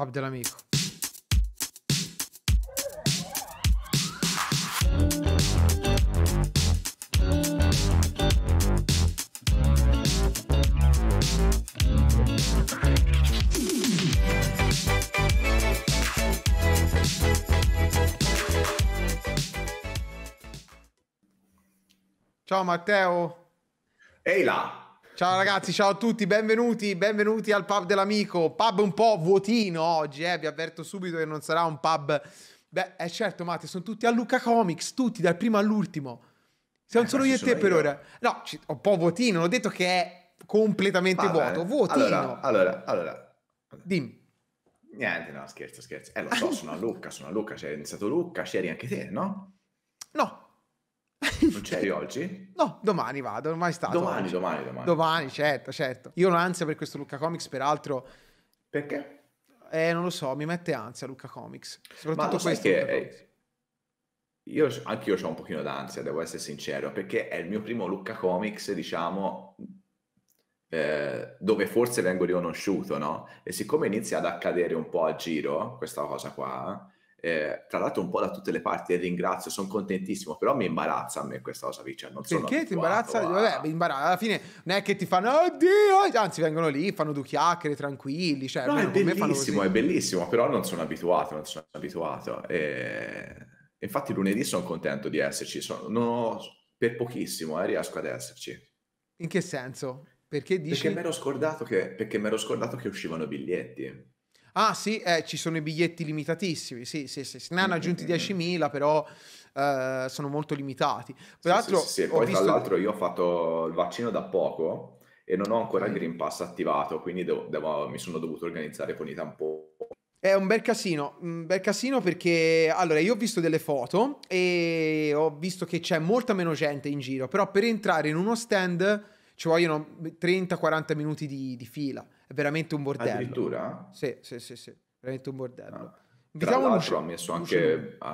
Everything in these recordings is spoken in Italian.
Abdelamico. Ciao Matteo. Ehi là. Ciao ragazzi, ciao a tutti, benvenuti, benvenuti al pub dell'amico. Pub un po' vuotino oggi, eh, vi avverto subito che non sarà un pub... Beh, è eh, certo, Mate, sono tutti a Luca Comics, tutti, dal primo all'ultimo. Siamo eh, solo io e te per io. ora. No, ci... un po' vuotino, ho detto che è completamente Va vuoto, bene. vuotino. Allora, allora, allora. Dimmi. Niente, no, scherzo, scherzo. Eh, lo so, sono a Luca, sono a Luca, c'è iniziato Luca, c'eri anche te, no? No, non c'eri oggi? No, domani vado, ormai stato. Domani, oggi. domani, domani. Domani, certo, certo. Io ho l'ansia per questo Luca Comics, peraltro. Perché? Eh, non lo so, mi mette ansia Luca Comics. Soprattutto questo. Che, Comics. Io, anch'io ho un pochino d'ansia, devo essere sincero, perché è il mio primo Luca Comics, diciamo, eh, dove forse vengo riconosciuto, no? E siccome inizia ad accadere un po' a giro questa cosa qua, eh, tra l'altro un po' da tutte le parti e ringrazio, sono contentissimo, però mi imbarazza a me questa cosa, cioè non sono Perché ti imbarazza? A... Vabbè, imbarazza, alla fine non è che ti fanno oddio, anzi vengono lì, fanno due chiacchiere tranquilli, cioè no, è bellissimo, è bellissimo, però non sono abituato, non sono abituato e... infatti lunedì sono contento di esserci, sono... no, per pochissimo eh, riesco ad esserci. In che senso? Perché dici? Perché mi ero scordato che, perché mi ero scordato che uscivano biglietti. Ah sì, eh, ci sono i biglietti limitatissimi, sì, sì, sì, ne hanno aggiunti 10.000 eh. però eh, sono molto limitati. Peraltro, sì, sì, sì, Poi visto... tra l'altro io ho fatto il vaccino da poco e non ho ancora il mm. Green Pass attivato, quindi devo, devo, mi sono dovuto organizzare con i tamponi. È un bel casino, un bel casino perché allora io ho visto delle foto e ho visto che c'è molta meno gente in giro, però per entrare in uno stand ci vogliono 30-40 minuti di, di fila. È veramente un bordello. Addirittura? Sì, sì, sì, sì. Veramente un bordello. Ah. Tra l'altro ha messo anche... Uh,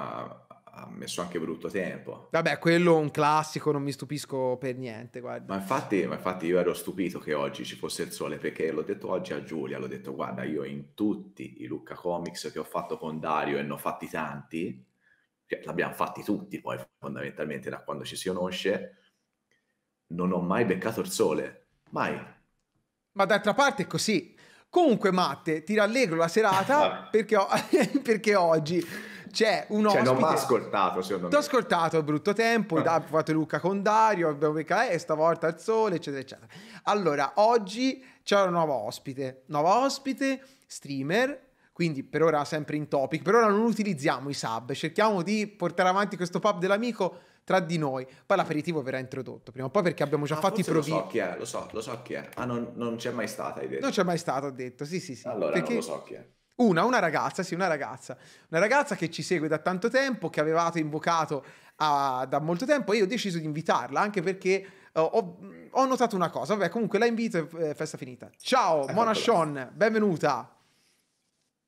ha messo anche brutto tempo. Vabbè, quello è un classico, non mi stupisco per niente. Guarda. Ma, infatti, ma infatti io ero stupito che oggi ci fosse il sole, perché l'ho detto oggi a Giulia, l'ho detto guarda, io in tutti i Lucca Comics che ho fatto con Dario e ne ho fatti tanti, cioè, l'abbiamo fatti tutti poi fondamentalmente da quando ci si conosce, non ho mai beccato il sole, mai. Ma d'altra parte è così. Comunque, Matte, ti rallegro la serata perché, ho, perché, oggi c'è un ospite. Cioè, non mi ascoltato, secondo me. Ti ho ascoltato brutto tempo, ah. da, ho fatto Luca con Dario, abbiamo beccato eh, stavolta al sole, eccetera, eccetera. Allora, oggi c'è una nuova ospite. Nuova ospite, streamer, quindi per ora sempre in topic. Per ora non utilizziamo i sub, cerchiamo di portare avanti questo pub dell'amico tra di noi. Poi l'aperitivo verrà introdotto prima o poi perché abbiamo già ah, fatto i provini. Lo so chi è, lo so, lo so chi è. Ah, non, non c'è mai stata, hai detto. Non c'è mai stato, ho detto, sì, sì, sì. Allora perché... non lo so chi è. Una, una ragazza, sì, una ragazza. Una ragazza che ci segue da tanto tempo, che avevate invocato a, da molto tempo e io ho deciso di invitarla anche perché uh, ho, ho, notato una cosa. Vabbè, comunque la invito e eh, festa finita. Ciao, Hai Mona Sean, benvenuta.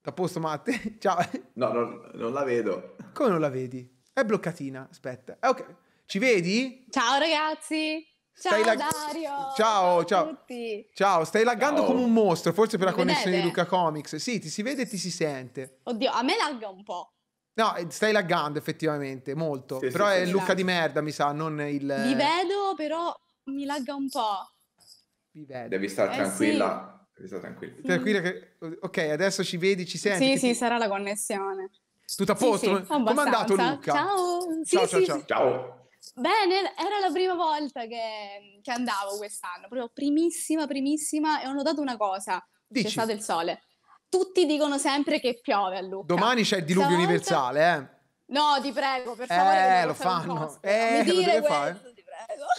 A posto Matte? Ciao. No, non, non la vedo. Come non la vedi? È bloccatina, aspetta. Ah, ok, ci vedi? Ciao ragazzi! Stai ciao lag... Dario! Ciao, ciao! Ciao, stai laggando ciao. come un mostro, forse per la connessione vedete? di Luca Comics. Sì, ti si vede e ti si sente. Oddio, a me lagga un po'. No, eh, stai laggando effettivamente, molto. Sì, però sì, è sì, Luca di merda, mi sa, non il... Vi vedo, però mi lagga un po'. Vi vedo. Devi stare eh, tranquilla. Devi stare tranquilla. Tranquilla che... Ok, adesso ci vedi, ci senti. Sì, sì, ti... sarà la connessione. Tutto a posto? Sì, sì, Come è andato Luca? Ciao. Ciao, sì, ciao, ciao. ciao. Bene, era la prima volta che, che, andavo quest'anno, proprio primissima, primissima, e ho notato una cosa, Dici. c'è stato il sole. Tutti dicono sempre che piove a Luca. Domani c'è il diluvio Stavolta... universale, eh? No, ti prego, per favore. Eh, lo fanno. Eh, Mi lo deve fare. Questo,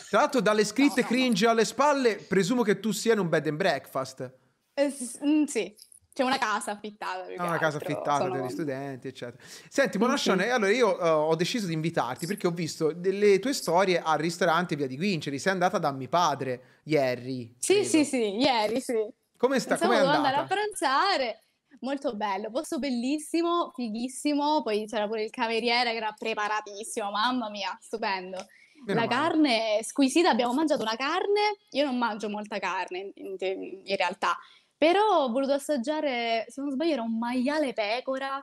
Tra l'altro dalle scritte no, cringe no. alle spalle, presumo che tu sia in un bed and breakfast. Eh, mm, sì. C'è una casa affittata. Ah, una casa affittata sono... dagli studenti, eccetera. Senti, Monascione, mm-hmm. allora io uh, ho deciso di invitarti perché ho visto delle tue storie al ristorante Via di Guinceri. Sei andata da mio padre ieri. Sì, credo. sì, sì, ieri, sì. Come sta? Come è andata? andare a pranzare. Molto bello, posto bellissimo, fighissimo. Poi c'era pure il cameriere che era preparatissimo, mamma mia, stupendo. Meno la male. carne squisita, abbiamo mangiato una carne, io non mangio molta carne in, in, in realtà, però ho voluto assaggiare, se non sbaglio, era un maiale pecora.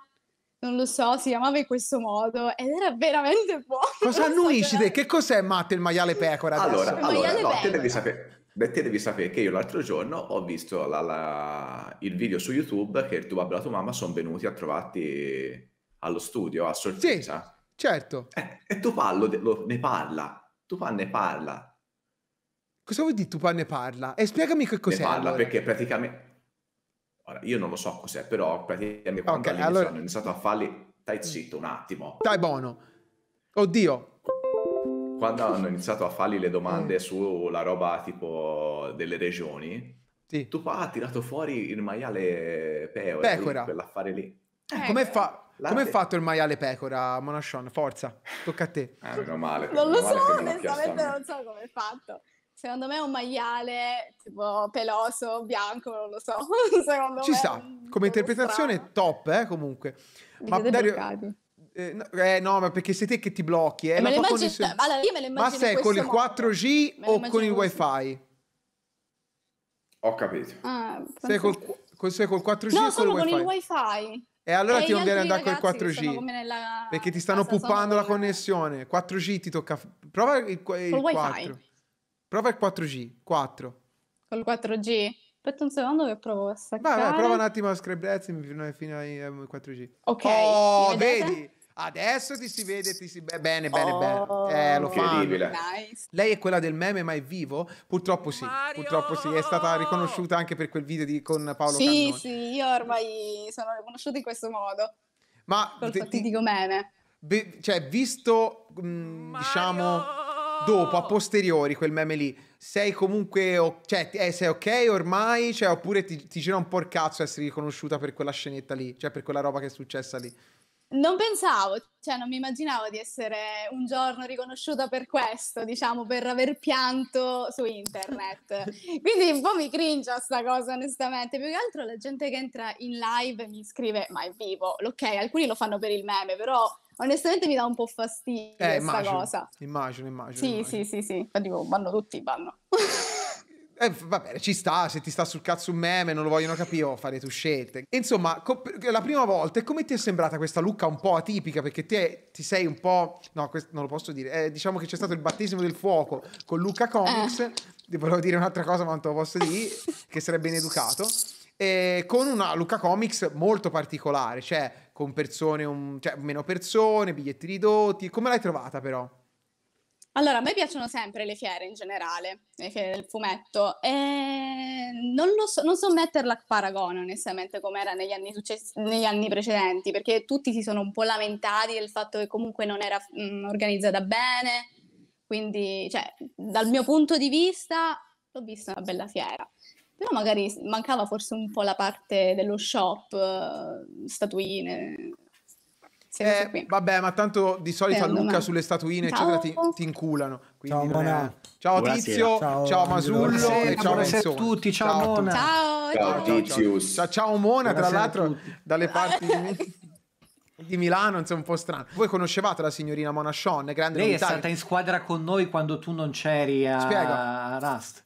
Non lo so, si chiamava in questo modo ed era veramente buono. Cosa annuisci te? Che cos'è Matte il maiale pecora? Adesso? Allora, allora no, pecora. te devi sapere. Beh, te devi sapere che io l'altro giorno ho visto la, la, il video su YouTube che il tuo babbo e la tua mamma sono venuti a trovarti allo studio a sorpresa. Sì, certo. Eh, e Tupà ne parla. Tupà ne parla. Cosa vuoi dire Tupà ne parla? E spiegami che cos'è. Ne parla allora. perché praticamente Ora, io non lo so cos'è, però praticamente quando allora... hanno iniziato a farli, stai zitto un attimo. Dai, buono. Oddio. Quando hanno iniziato a fargli le domande mm. sulla roba tipo delle regioni, sì. tu qua ah, ha tirato fuori il maiale peo, pecora. Quell'affare lì. Eh, come eh. fa? La Come è fatto il maiale pecora, Monashon? Forza, tocca a te. Eh, meno male. Non lo so, onestamente non so come è fatto. Secondo me è un maiale tipo peloso, bianco, non lo so. Secondo Ci sta, come interpretazione strano. top, eh, comunque. Mi ma Dario... Eh no, eh no, ma perché sei te che ti blocchi, eh? eh me le immagino, connessione... allora, io me le immagino ma sei con il 4G modo. o con il wifi? Ho capito. Ah, sei, col, col, sei col 4G no, o col wifi? con il wifi. E allora e ti conviene andare col 4G nella... perché ti stanno puppando la connessione. 4G ti tocca. Prova il, il, il 4. Prova il 4G, 4. Col 4G? Aspetta un secondo che provo a staccare. Vai, vai, prova un attimo a screbrezzi fino, fino ai 4G. Eh, ok. Oh, vedi? Adesso ti si vede, ti si bene, bene, oh, bene. Eh, lo fa. Nice. Lei è quella del meme ma è vivo? Purtroppo sì, Mario! purtroppo sì, è stata riconosciuta anche per quel video di, con Paolo sì, Cannone. Sì, io ormai sono riconosciuta in questo modo. Ma col ti, dico meme. Be, cioè, visto mh, mm, diciamo dopo, a posteriori, quel meme lì, sei comunque, cioè, eh, sei ok ormai, cioè, oppure ti, ti gira un po' il cazzo essere riconosciuta per quella scenetta lì, cioè per quella roba che è successa lì. Non pensavo, cioè non mi immaginavo di essere un giorno riconosciuta per questo, diciamo, per aver pianto su internet. Quindi un po' mi cringe sta cosa, onestamente. Più che altro la gente che entra in live mi scrive, ma è vivo, ok, alcuni lo fanno per il meme, però onestamente mi dà un po' fastidio eh, questa immagino, cosa. Immagino, immagino. Sì, immagino. sì, sì, sì. dico, vanno tutti, vanno. Eh, va bene, ci sta, se ti sta sul cazzo un meme, non lo vogliono capire, oh, fare tu scelte. Insomma, cop- la prima volta, come ti è sembrata questa lucca un po' atipica? Perché te ti sei un po'... No, quest- non lo posso dire. Eh, diciamo che c'è stato il battesimo del fuoco con Luca Comics. Eh. volevo dire un'altra cosa, ma non te lo posso dire, che sarebbe ineducato. Eh, con una Luca Comics molto particolare, cioè con persone, un... cioè meno persone, biglietti ridotti. Come l'hai trovata però? Allora, a me piacciono sempre le fiere in generale, le fiere del fumetto. E non, so, non so metterla a paragone, onestamente, come era negli anni, success- negli anni, precedenti, perché tutti si sono un po' lamentati del fatto che comunque non era mh, mm, organizzata bene. Quindi, cioè, dal mio punto di vista, l'ho vista una bella fiera però magari mancava forse un po' la parte dello shop, eh, statuine. Eh, vabbè, ma tanto di solito a Luca sulle statuine, ciao. eccetera, ti, ti inculano. Ciao, è... ciao Tizio, ciao, ciao Masullo buonasera, e ciao Menzoni. a tutti, ciao, ciao Mona. Ciao, ciao, Tizius. Ciao, ciao Mona, buonasera tra l'altro dalle parti di... di Milano, insomma, un po' strano. Voi conoscevate la signorina Mona Sean, grande Lei è stata in squadra con noi quando tu non c'eri a, a Rust.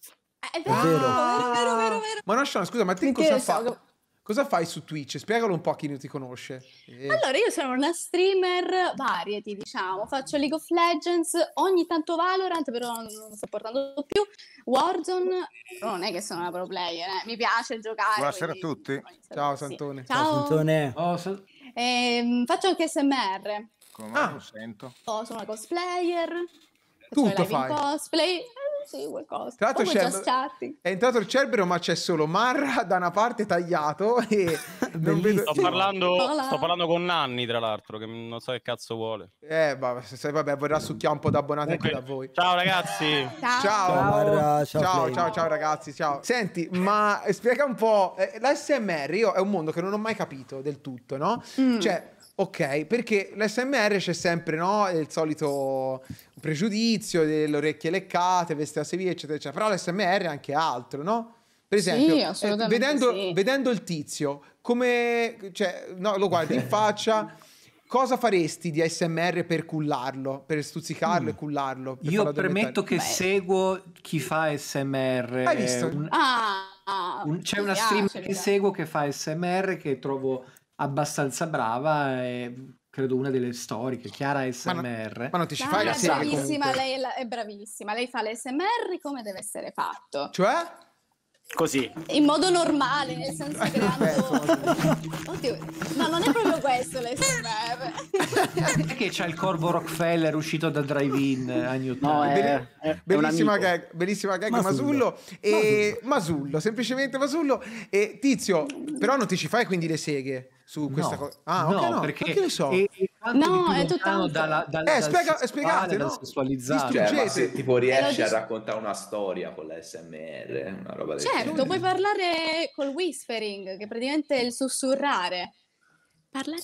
Eh, è vero, è vero, vero, vero, vero. Ma no, Sean, scusa, ma te cosa fai? Cosa fai su Twitch? Spiegalo un po' a chi non ti conosce. Eh. Allora, io sono una streamer variety, diciamo. Faccio League of Legends, ogni tanto Valorant, però non lo sto portando più. Warzone, non è che sono una pro player, eh. mi piace giocare. Buonasera quindi... a tutti. Ciao, Santone. Ciao, Ciao Santone. Oh, san... eh, faccio anche SMR. Come ah. lo sento? Oh, sono una cosplayer. Tutto fai. cosplay sì, qualcosa. Tra l'altro c'è, è entrato il Cerbero, ma c'è solo Marra da una parte tagliato. E non vedo... sto, parlando, sto parlando con Nanni, tra l'altro, che non so che cazzo vuole. Eh, vabbè, vabbè vorrà succhiare un po' d'abbonati anche da voi. Ciao ragazzi. ciao. Ciao, ciao, ciao, ciao, ciao, ragazzi. Ciao. Senti, ma spiega un po'. Eh, L'SMR io, è un mondo che non ho mai capito del tutto, no? Mm. Cioè Ok, perché l'SMR c'è sempre no, il solito pregiudizio delle orecchie leccate, veste a sevia, eccetera, eccetera. Però l'SMR è anche altro, no? Per esempio, sì, eh, vedendo, sì. vedendo, il tizio, come... Cioè, no, lo guardi in faccia... Cosa faresti di SMR per cullarlo, per stuzzicarlo mm. e cullarlo? Io premetto che Beh. seguo chi fa SMR. Hai visto? Un, ah, un, c'è una stream che seguo che fa SMR che trovo abbastanza brava e credo una delle storiche, Chiara SMR. Ma non, ma non ti ci fai la serie bravissima, lei è bravissima, lei fa l'SMR come deve essere fatto. Cioè? Così. In modo normale, nel senso eh, che tanto... Oddio, no, non è proprio questo l'SMR. è che c'ha il corvo Rockefeller uscito da drive-in a Newton. No, è, è bellissima, gag, bellissima gag Masullo. Masullo. E... Masullo. Masullo, semplicemente Masullo. E Tizio, però non ti ci fai quindi le seghe? su questa no, cosa. Ah, no, okay, no, perché, perché ne so. È, è no, è tutto dalla, dal, eh, dal spiegate, no? sessualizzato. Cioè, se tipo riesci dis- a raccontare una storia con la SMR, eh, una roba del Certo, genere. puoi parlare col whispering, che praticamente è il sussurrare. Parlare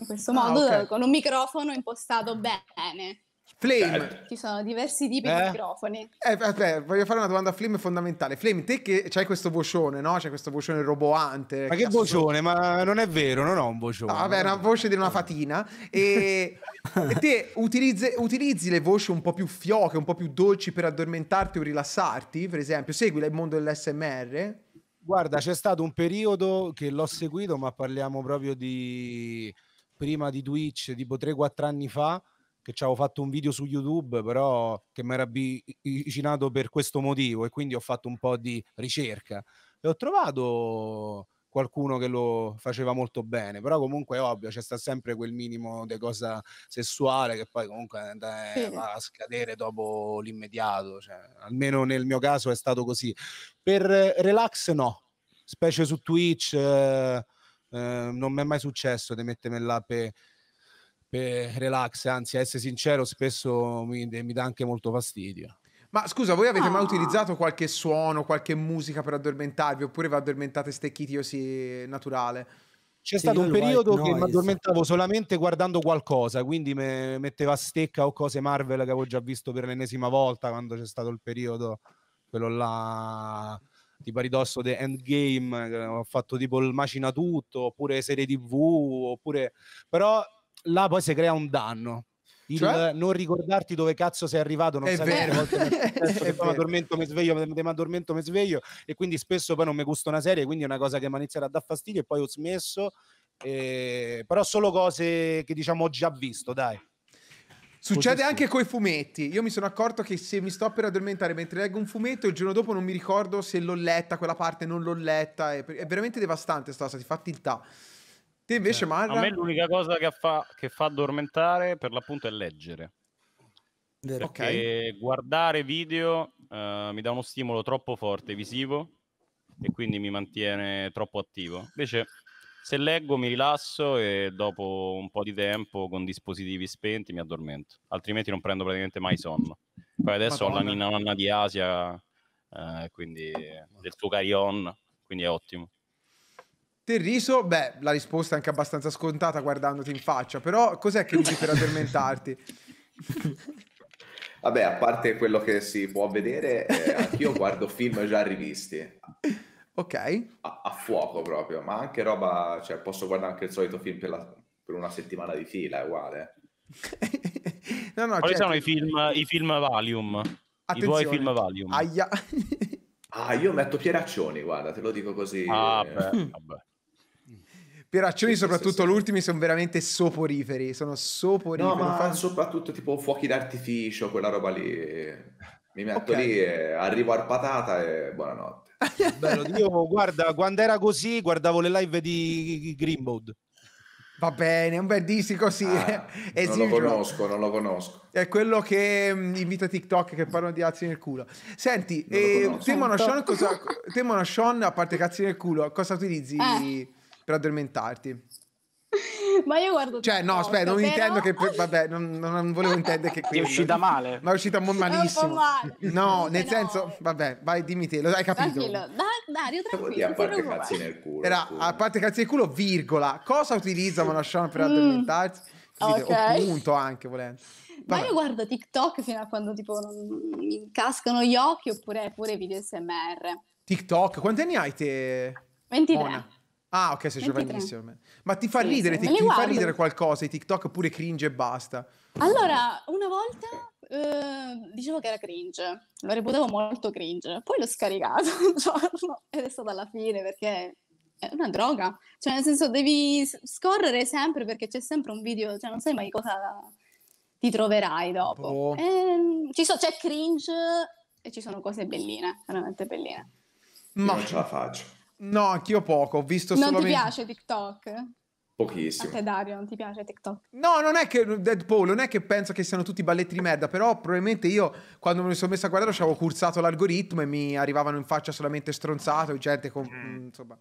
in questo ah, modo, ah, okay. con un microfono impostato bene. Flame. Certo. Ci sono diversi tipi eh? di microfoni. Eh, vabbè, voglio fare una domanda a Flame fondamentale. Flame, te che c'hai questo vocione, no? C'è questo vocione roboante. Ma che vocione? Ma non è vero, non ho un vocione. No, ah, vabbè, è una voce di una fatina. E, e te utilizzi, utilizzi, le voci un po' più fioche, un po' più dolci per addormentarti o rilassarti, per esempio? Segui il mondo dell'SMR? Guarda, c'è stato un periodo che l'ho seguito, ma parliamo proprio di prima di Twitch, tipo 3-4 anni fa che ci avevo fatto un video su YouTube, però che mi era avvicinato per questo motivo e quindi ho fatto un po' di ricerca e ho trovato qualcuno che lo faceva molto bene, però comunque è ovvio, c'è sta sempre quel minimo di cosa sessuale che poi comunque eh, va a scadere dopo l'immediato, cioè, almeno nel mio caso è stato così. Per relax no, specie su Twitch eh, eh, non mi è mai successo di mettermi là per eh, relax, anzi, a essere sincero, spesso mi, mi dà anche molto fastidio. Ma scusa, voi avete ah. mai utilizzato qualche suono, qualche musica per addormentarvi oppure vi addormentate stecchiti così naturale? C'è sì, stato un periodo che mi addormentavo solamente guardando qualcosa, quindi me metteva stecca o cose Marvel che avevo già visto per l'ennesima volta quando c'è stato il periodo, quello là di paridosso The Endgame, ho fatto tipo il macina tutto, oppure serie tv, oppure... però là poi si crea un danno. Il cioè? non ricordarti dove cazzo sei arrivato, non è sai vero. volte mi addormento, mi sveglio, mi addormento, mi sveglio e quindi spesso poi non mi gusto una serie, quindi è una cosa che mi ha iniziato a dar fastidio e poi ho smesso, eh, però solo cose che diciamo ho già visto, dai. Succede anche coi fumetti. Io mi sono accorto che se mi sto per addormentare mentre leggo un fumetto, il giorno dopo non mi ricordo se l'ho letta quella parte, non l'ho letta. È, veramente devastante questa cosa, ti fa tiltà. Te invece, eh, Marra? A me l'unica cosa che fa, che fa addormentare per l'appunto è leggere. Perché okay. guardare video uh, mi dà uno stimolo troppo forte visivo e quindi mi mantiene troppo attivo. Invece se leggo mi rilasso e dopo un po' di tempo con dispositivi spenti mi addormento, altrimenti non prendo praticamente mai sonno. Poi adesso Madonna. ho la nina nonna di Asia, eh, quindi del suo carion, quindi è ottimo. Del riso, beh, la risposta è anche abbastanza scontata guardandoti in faccia, però cos'è che usi per addormentarti? Vabbè, a parte quello che si può vedere, eh, anch'io guardo film già rivisti. Ok. A, a, fuoco proprio, ma anche roba, cioè posso guardare anche il solito film per, la, per una settimana di fila, è uguale. no, no, Quali certo. sono i film, i film Valium? Attenzione. I tuoi film Valium? Aia. ah, io metto Pieraccioni, guarda, te lo dico così. Ah, beh, vabbè. Pieraccioni, soprattutto sì. l'ultimi, sono veramente soporiferi. Sono soporiferi. No, ma fa... soprattutto tipo fuochi d'artificio, quella roba lì. Mi metto okay. lì, e arrivo al patata e buonanotte. Bello, io guarda, quando era così, guardavo le live di Greenboard. Va bene, un bel dissi così. Ah, non lo conosco, non lo conosco. È quello che mm, invita TikTok che parlano di cazzi nel culo. Senti, eh, Temono Sean, Sean, a parte cazzi nel culo, cosa utilizzi? Eh per addormentarti. Ma io guardo. Cioè, no, aspetta, non però... intendo che. Vabbè, non, non volevo intendere che. Quindi, è uscita male. Ma è uscita mo- malissimo. Male. No, nel no. senso. Vabbè, vai, dimmi te, lo hai capito. Dario, tranquillo. a parte cazzi nel culo. Era culo. a parte cazzi nel culo, virgola. Cosa utilizza Monasciano per mm. addormentarsi? Quindi, okay. O punto anche volendo. Vabbè. Ma io guardo TikTok fino a quando tipo non cascano gli occhi oppure pure video SMR. TikTok, quanti anni hai te? 23. Mona? Ah, ok, sei giovanissimo. Ma ti fa sì, ridere, ti, ti fa ridere qualcosa i TikTok pure cringe e basta? Allora, una volta eh, dicevo che era cringe, lo reputavo molto cringe, poi l'ho scaricato un giorno ed è stato alla fine perché è una droga. Cioè, nel senso, devi scorrere sempre perché c'è sempre un video, cioè non sai mai cosa ti troverai dopo. Oh. E, ehm, so, c'è cringe e ci sono cose belline, veramente belline. Ma non ce la faccio. No, anch'io poco, ho visto non solamente... Non ti piace TikTok? Pochissimo. A te Dario, non ti piace TikTok? No, non è che Deadpool, non è che penso che siano tutti balletti di merda, però probabilmente io quando me ne sono messo a guardare ci avevo cursato l'algoritmo e mi arrivavano in faccia solamente stronzato, gente con mm. Mm, insomma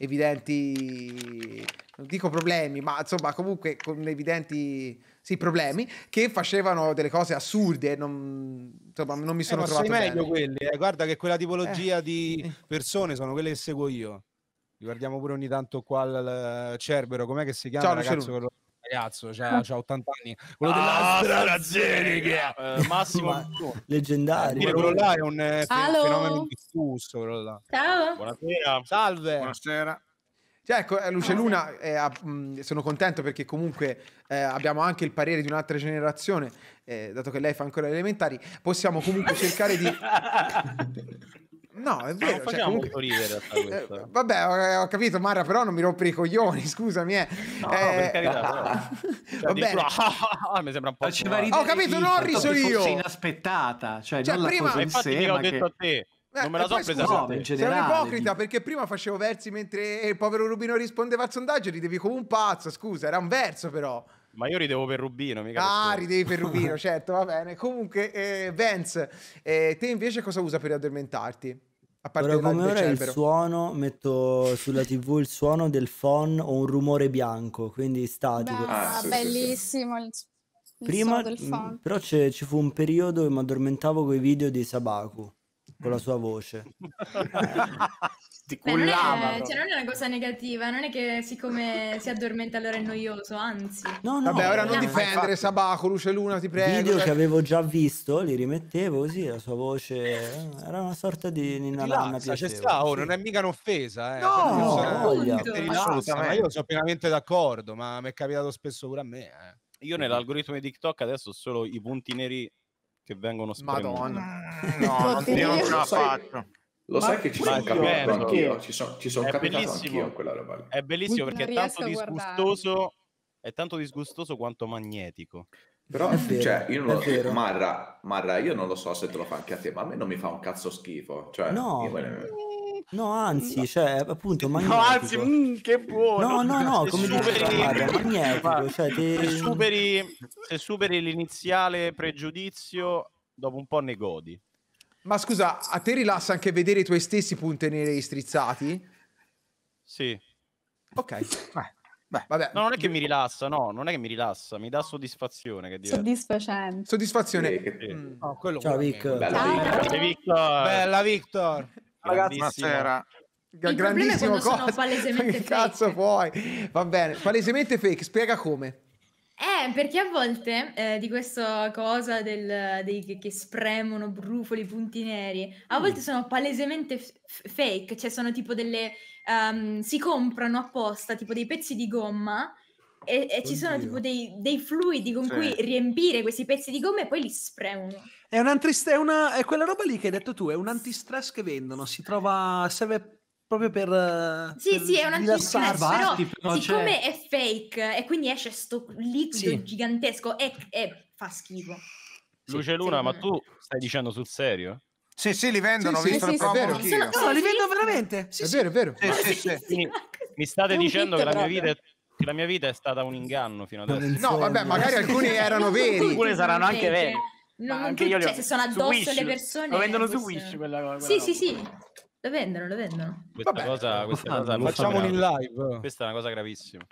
evidenti non dico problemi, ma insomma comunque con evidenti sì, problemi che facevano delle cose assurde. Non, insomma, non mi eh, sono eh, trovato sei meglio quelli. Eh. Guarda che quella tipologia eh. di persone sono quelle che seguo io. Guardiamo pure ogni tanto qua al Cerbero. Com'è che si chiama? Ciao, ragazzo, quello, ragazzo, cioè, ah. c'ha, c'ha 80 anni. Quello ah, della eh, Massimo leggendario. Quello, quello là è un eh, fenomeno indiscusso. là. Ciao. Buonasera. Salve. Buonasera. Cioè, ecco, eh, Luce ah, Luna, eh, sono contento perché comunque eh, abbiamo anche il parere di un'altra generazione, eh, dato che lei fa ancora le elementari, possiamo comunque cercare di... No, è vero. Non cioè, comunque... ridere, eh, vabbè, ho, capito, Mara, però non mi rompere i coglioni, scusami. Eh. No, eh... per carità, però. Cioè, dico, ah, ah, mi sembra un po'... Ho capito, non riso io. Sei inaspettata, cioè, cioè non prima... la cosa in sé, ho detto a te eh, non me la so presa no, in generale, Sei un ipocrita tipo... perché prima facevo versi mentre il povero Rubino rispondeva al sondaggio, ridevi come un pazzo, scusa, era un verso però. Ma io ridevo per Rubino, mica Ah, per ridevi per Rubino, certo, va bene. Comunque, eh, Vance, eh, te invece cosa usa per addormentarti? A parte Ora, come ora il suono, metto sulla tv il suono del phon o un rumore bianco, quindi statico. Ah, bellissimo il suono Prima, però ci fu un periodo che mi addormentavo con i video di Sabaku con la sua voce. Ti Beh, non, è, cioè, non è una cosa negativa, non è che siccome si addormenta allora è noioso, anzi. No, no, Vabbè, ora non no. difendere Sabaco, Luce Luna, ti prego. Video cioè. che avevo già visto, li rimettevo così, la sua voce eh, era una sorta di Nina Lanna piacevole. Sta, oh, sì. Non è mica un'offesa, eh. No, cioè, no, voglia. Assolutamente. Io sono pienamente d'accordo, ma mi è capitato spesso pure a me, eh. Io nell'algoritmo di TikTok adesso solo i punti neri che vengono sprecate. Madonna, no, non, io non ce la faccio. Lo sai che ci sono capito anch'io, ci sono, ci sono capitato anch'io quella roba È bellissimo perché è tanto disgustoso, è tanto disgustoso quanto magnetico. Però, vero, cioè, io non lo so, Marra, Marra, io non lo so se te lo fa anche a te, ma a me non mi fa un cazzo schifo. Cioè, no, io No, anzi, cioè, appunto, magnetico. No, anzi, mm, che buono. No, no, no, se come superi... dice magnetico, cioè, te... se, superi, se superi l'iniziale pregiudizio, dopo un po' ne godi. Ma scusa, a te rilassa anche vedere i tuoi stessi punteneri strizzati? Sì. Ok. Beh. Beh, vabbè. No, non è che mi rilassa, no, non è che mi rilassa, mi dà soddisfazione. Che Soddisfacente. Soddisfazione. Sì, mm. sì. Mm. Oh, Ciao, Vic. Bella, Victor. Bella, Victor. Ragazzi, buonasera. Il grandissimo cosa. sono palesemente che cazzo vuoi? Va bene, palesemente fake, spiega come. Eh, perché a volte eh, di questa cosa del, dei, che, che, spremono brufoli, punti neri, a mm. volte sono palesemente f- fake, cioè sono tipo delle... Um, si comprano apposta tipo dei pezzi di gomma e, e ci sono tipo dei, dei fluidi con cioè. cui riempire questi pezzi di gomma e poi li spremono. È, antrist- è, una, è quella roba lì che hai detto tu, è un antistress che vendono, si trova, serve proprio per eh, sì per sì è un antistress però, però siccome cioè... è fake e quindi esce sto liquido sì. gigantesco e, e, fa schifo Luce sì, Luna ma tu stai dicendo sul serio? Sì, sì, li vendono, sì, sì, sì, è Sono, no, li vendono veramente. Sì, è vero, è vero. Mi state dicendo che la mia vita è la mia vita è stata un inganno fino ad adesso. No, vabbè, magari alcuni erano veri. Alcune saranno anche veri. Non, anche io cioè, se sono addosso le persone. Lo vendono su Wish quella cosa. Sì, sì, sì. Lo vendono, lo vendono. Questa Vabbè, cosa, questa cosa lo facciamo in live. Questa è una cosa gravissima.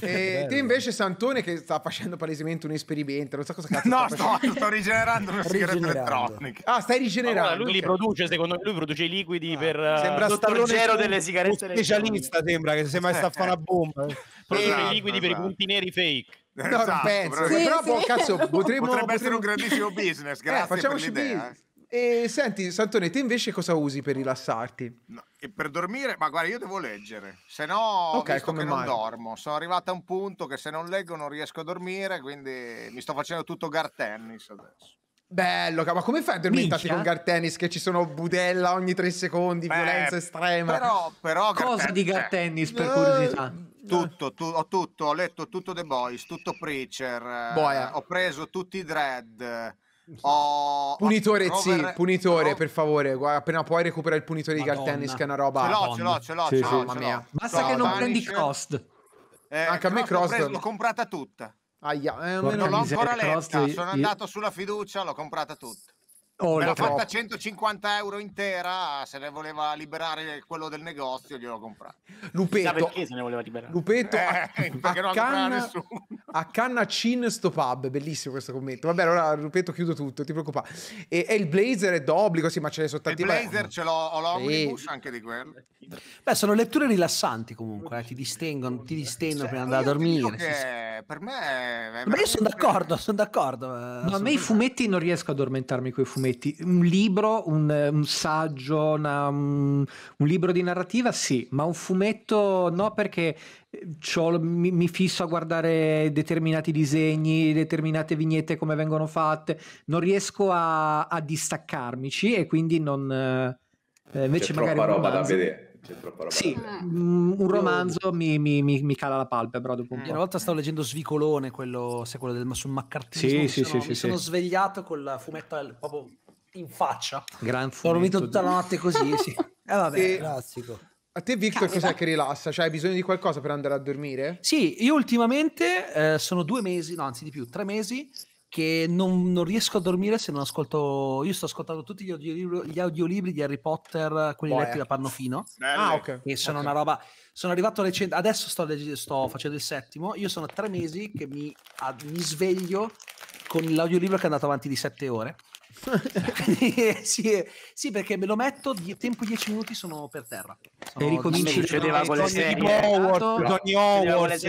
Eh, e te invece Santone che sta facendo palesemente un esperimento, non so cosa cazzo No, sto, sto rigenerando una sigaretta elettronica. Ah, stai rigenerando. Allora, lui li produce, secondo me, lui produce i liquidi ah, per eh, sembra uh, dottor Gero delle sigarette specialista, sembra che se mai sta a fare una bomba. produrre esatto, liquidi esatto. esatto per i punti neri fake. No, esatto, non penso. Sì, però, sì. Boh, cazzo, potremmo, potrebbe essere un grandissimo business. Grazie eh, facciamoci per l'idea. Business. E senti, Santone, te invece cosa usi per rilassarti? No, per dormire? Ma guarda, io devo leggere, se no okay, come non dormo. Sono arrivato a un punto che se non leggo non riesco a dormire, quindi mi sto facendo tutto gar tennis adesso. Bello, ma come fai a dormire addormentarti con gar tennis che ci sono budella ogni tre secondi, Beh, violenza estrema? Però, però Cosa tennis, di gar tennis per eh, curiosità? tutto, tu, ho tutto, ho letto tutto The Boys, tutto Preacher, eh, Boia. ho preso tutti i Dread. Ho... punitore, ho... sì, Rover... punitore, Rover... per favore. Guarda, appena puoi recuperare il punitore Madonna. di Galtennis, che è una roba. Ce l'ho, ce l'ho, ce l'ho. Sì, ce l'ho, sì. ce l'ho. Basta so, che non prendi Crossed. Eh, Anche a me Crossed. L'ho comprata tutta. Aia, eh, non l'ho ancora letta. Crossed... Sono andato sulla fiducia, l'ho comprata tutta. Oh, Me l'ha fatta 150 euro intera, se ne voleva liberare quello del negozio gliel'ho comprato. Lupetto, perché se ne voleva liberare? Lupetto, eh, a, a, canna, a canna cin sto pub, bellissimo questo commento. Vabbè, allora Lupetto chiudo tutto, ti preoccupare. E, e, il blazer è d'obbligo, sì, ma ce ne sono tanti. Il blazer beh. ce l'ho, ho l'omnibus sì. anche di quello. Beh, sono letture rilassanti comunque, eh, ti distengono, ti distendono cioè, prima andare a eh, dormire. Sì. Per me... Ma io sono d'accordo, sono d'accordo. Eh, ma a me i fumetti non riesco ad addormentarmi con i fumetti come un libro, un, un saggio, una, un, un, libro di narrativa sì, ma un fumetto no perché eh, mi, mi, fisso a guardare determinati disegni, determinate vignette come vengono fatte, non riesco a, a distaccarmici e quindi non... Eh, invece C'è magari... Troppa roba da vedere c'è troppa roba. Sì, eh. mm, un romanzo mi, mi, mi, mi, cala la palpebra dopo un eh, po'. Una volta stavo leggendo Svicolone, quello, se quello del, sul maccartismo. Sì, sì, sì, mi sì, sono sì. svegliato con la fumetta proprio in faccia. Gran fumetto. Ho dormito tutta la notte così, sì. Eh vabbè, e... classico. A te, Victor, Cazzo. cos'è che rilassa? Cioè, hai bisogno di qualcosa per andare a dormire? Sì, io ultimamente eh, sono due mesi, no, anzi di più, tre mesi che non, non, riesco a dormire se non ascolto. Io sto ascoltando tutti gli, audiolibri, gli audiolibri di Harry Potter, eh, quelli Boy. letti eh. da Pannofino. Belli. Ah, ok. Che sono okay. una roba. Sono arrivato alle cent... Adesso sto, sto, facendo il settimo. Io sono tre mesi che mi, a, ah, mi sveglio con l'audiolibro che è andato avanti di sette ore. sì, eh, sì, perché me lo metto, di, tempo 10 minuti sono per terra. Sono e ricominci succedeva con le serie. Howard, Tony esatto. Howard,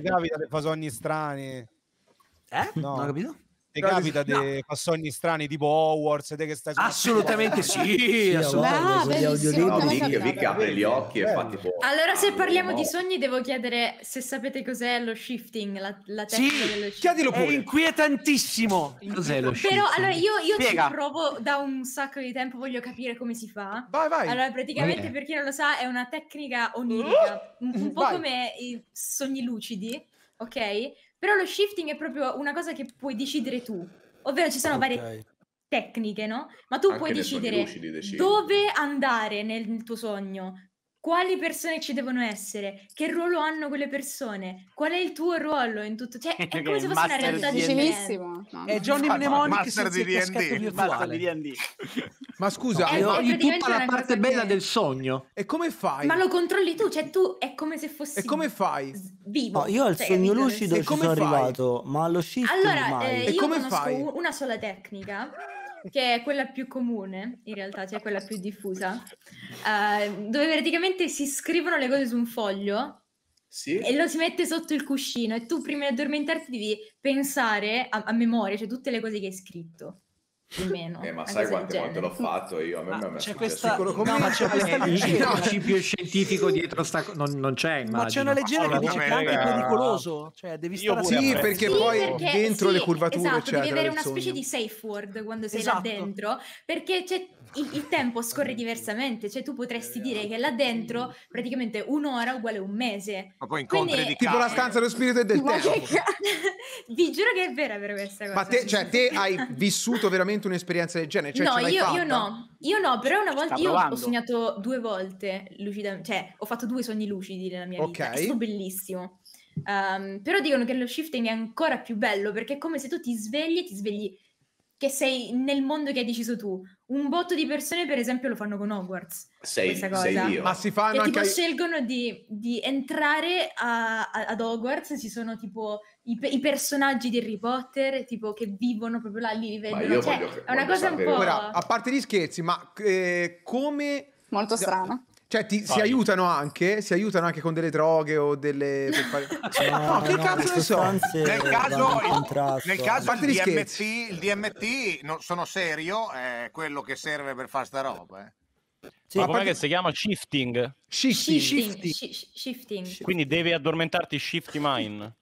Davide fa sogni strani. Eh? No. Non ho capito? Ti capita no. dei passogni strani tipo Hogwarts? che sta assolutamente sì, assolutamente. Vic, Vic apre gli occhi e fa tipo. Allora, se parliamo di sogni, devo chiedere se sapete cos'è lo shifting, la, la tecnica sì, dello shifting. Chiedilo pure. È inquietantissimo. Cos'è lo shifting? Però allora io, io ci provo da un sacco di tempo, voglio capire come si fa. Vai, vai. Allora, praticamente, vai. per chi non lo sa, è una tecnica uh! onirica, un, un po' vai. come i sogni lucidi, ok? Però lo shifting è proprio una cosa che puoi decidere tu, ovvero ci sono okay. varie tecniche, no? Ma tu Anche puoi decidere dove andare nel tuo sogno, quali persone ci devono essere, che ruolo hanno quelle persone, qual è il tuo ruolo in tutto, cioè è come se fosse una realtà difficilissima. Eh, no, è Johnny Mnemonic no, master di Master di D&D. Ma scusa, no, eh, no, io eh, tutta la parte bella che... del sogno. E come fai? Ma lo controlli tu, cioè tu è come se fossi E come fai? Vivo. Oh, io al cioè, sogno lucido ci sono fai? arrivato, ma allo shifting Allora, eh, io conosco fai? una sola tecnica che è quella più comune in realtà, cioè quella più diffusa, uh, dove praticamente si scrivono le cose su un foglio sì. e lo si mette sotto il cuscino e tu prima di addormentarti devi pensare a, a memoria, cioè tutte le cose che hai scritto meno. Eh, ma sai quante volte l'ho fatto io? A me, ma a me c'è questa... Sicuro come... No, ma c'è questa leggera... Il principio scientifico dietro sta... non, non c'è, immagino. Ma c'è una leggera che dice che è pericoloso. Cioè, devi stare Sì, pure. perché sì, poi perché, dentro sì, le curvature esatto, c'è devi avere una specie di safe word quando sei esatto. là dentro, perché c'è il, il, tempo scorre diversamente, cioè tu potresti dire che là dentro praticamente un'ora uguale un mese. Ma poi incontri Quindi, di Tipo la stanza dello spirito e del tempo. Vi giuro che è vera per questa cosa. Ma te, cioè, te hai vissuto veramente un'esperienza del genere? Cioè, no, io, io, no, io no, però una volta io ho sognato due volte lucidamente, cioè ho fatto due sogni lucidi nella mia vita, okay. è stato bellissimo. Um, però dicono che lo shifting è ancora più bello perché è come se tu ti svegli e ti svegli che sei nel mondo che hai deciso tu. Un botto di persone, per esempio, lo fanno con Hogwarts. Sei, questa cosa. Sei Ma si fanno che tipo ai... scelgono di, di entrare a, a, ad Hogwarts. Ci sono tipo i, i, personaggi di Harry Potter, tipo che vivono proprio là, li vedono. Cioè, voglio, è una cosa sapere. un po'. Ora, a parte gli scherzi, ma eh, come. Molto strana. Cioè, ti, si, aiutano anche, si aiutano anche con delle droghe o delle. Per fare... no, no, che no, cazzo ne so? Nel caso, nel caso il, DMT, il DMT no, sono serio, è quello che serve per fare sta roba. Eh. Sì, Ma com'è parte... che si chiama shifting? Shifting. shifting. shifting. Quindi devi addormentarti shifty mine.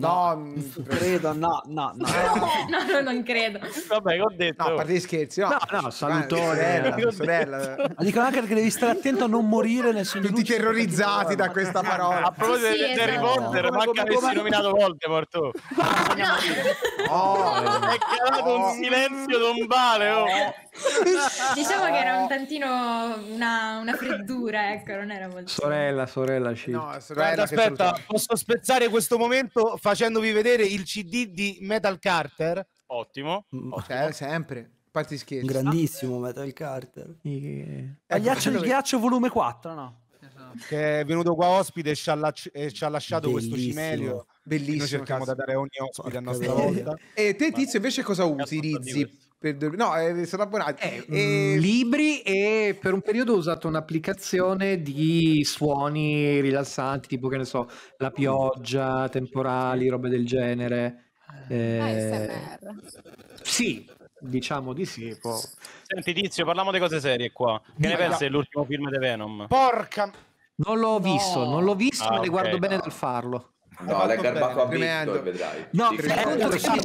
No, no credo, no, no, no. Eh, no, no, non credo. Vabbè, ho detto. No, a parte gli scherzi, no. No, no, eh, salutone. Ah, sorella, sorella. anche che devi stare attento a non morire nessuno. Tutti terrorizzati da questa parola. A proposito sì, di Harry Potter, no. manca avessi come... nominato Voldemort tu. Oh. No, no. Oh, no. è calato un silenzio tombale, oh. Diciamo che era un tantino una, una freddura, ecco, non era molto... Sorella, sorella, sì. No, sorella Guarda, aspetta, posso spezzare questo momento? Fa facendovi vedere il CD di Metal Carter. Ottimo. Mm. ottimo. Eh, sempre. Parti scherzi. Grandissimo Metal Carter. E... Eh, ghiaccio del ghiaccio volume 4, no? Esatto. Che è venuto qua ospite e ci ha, lac- e ci ha lasciato Bellissimo. questo cimelio. Bellissimo. Noi cerchiamo caso. di dare ogni ospite a nostra volta. E te, Tizio, invece cosa usi? Rizzi? Per dormire. No, eh, sono abbonati. Eh, e... Mm, libri e per un periodo ho usato un'applicazione di suoni rilassanti, tipo che ne so, la mm. pioggia, temporali, robe del genere. Ah, eh, sì, diciamo di sì. Può. Senti Tizio, parliamo di cose serie qua. Che ne pensi dell'ultimo film di Venom? Porca... Non l'ho no. visto, non l'ho visto, ah, me ne okay. guardo bene dal farlo. No, legga garbato bacco a Vitto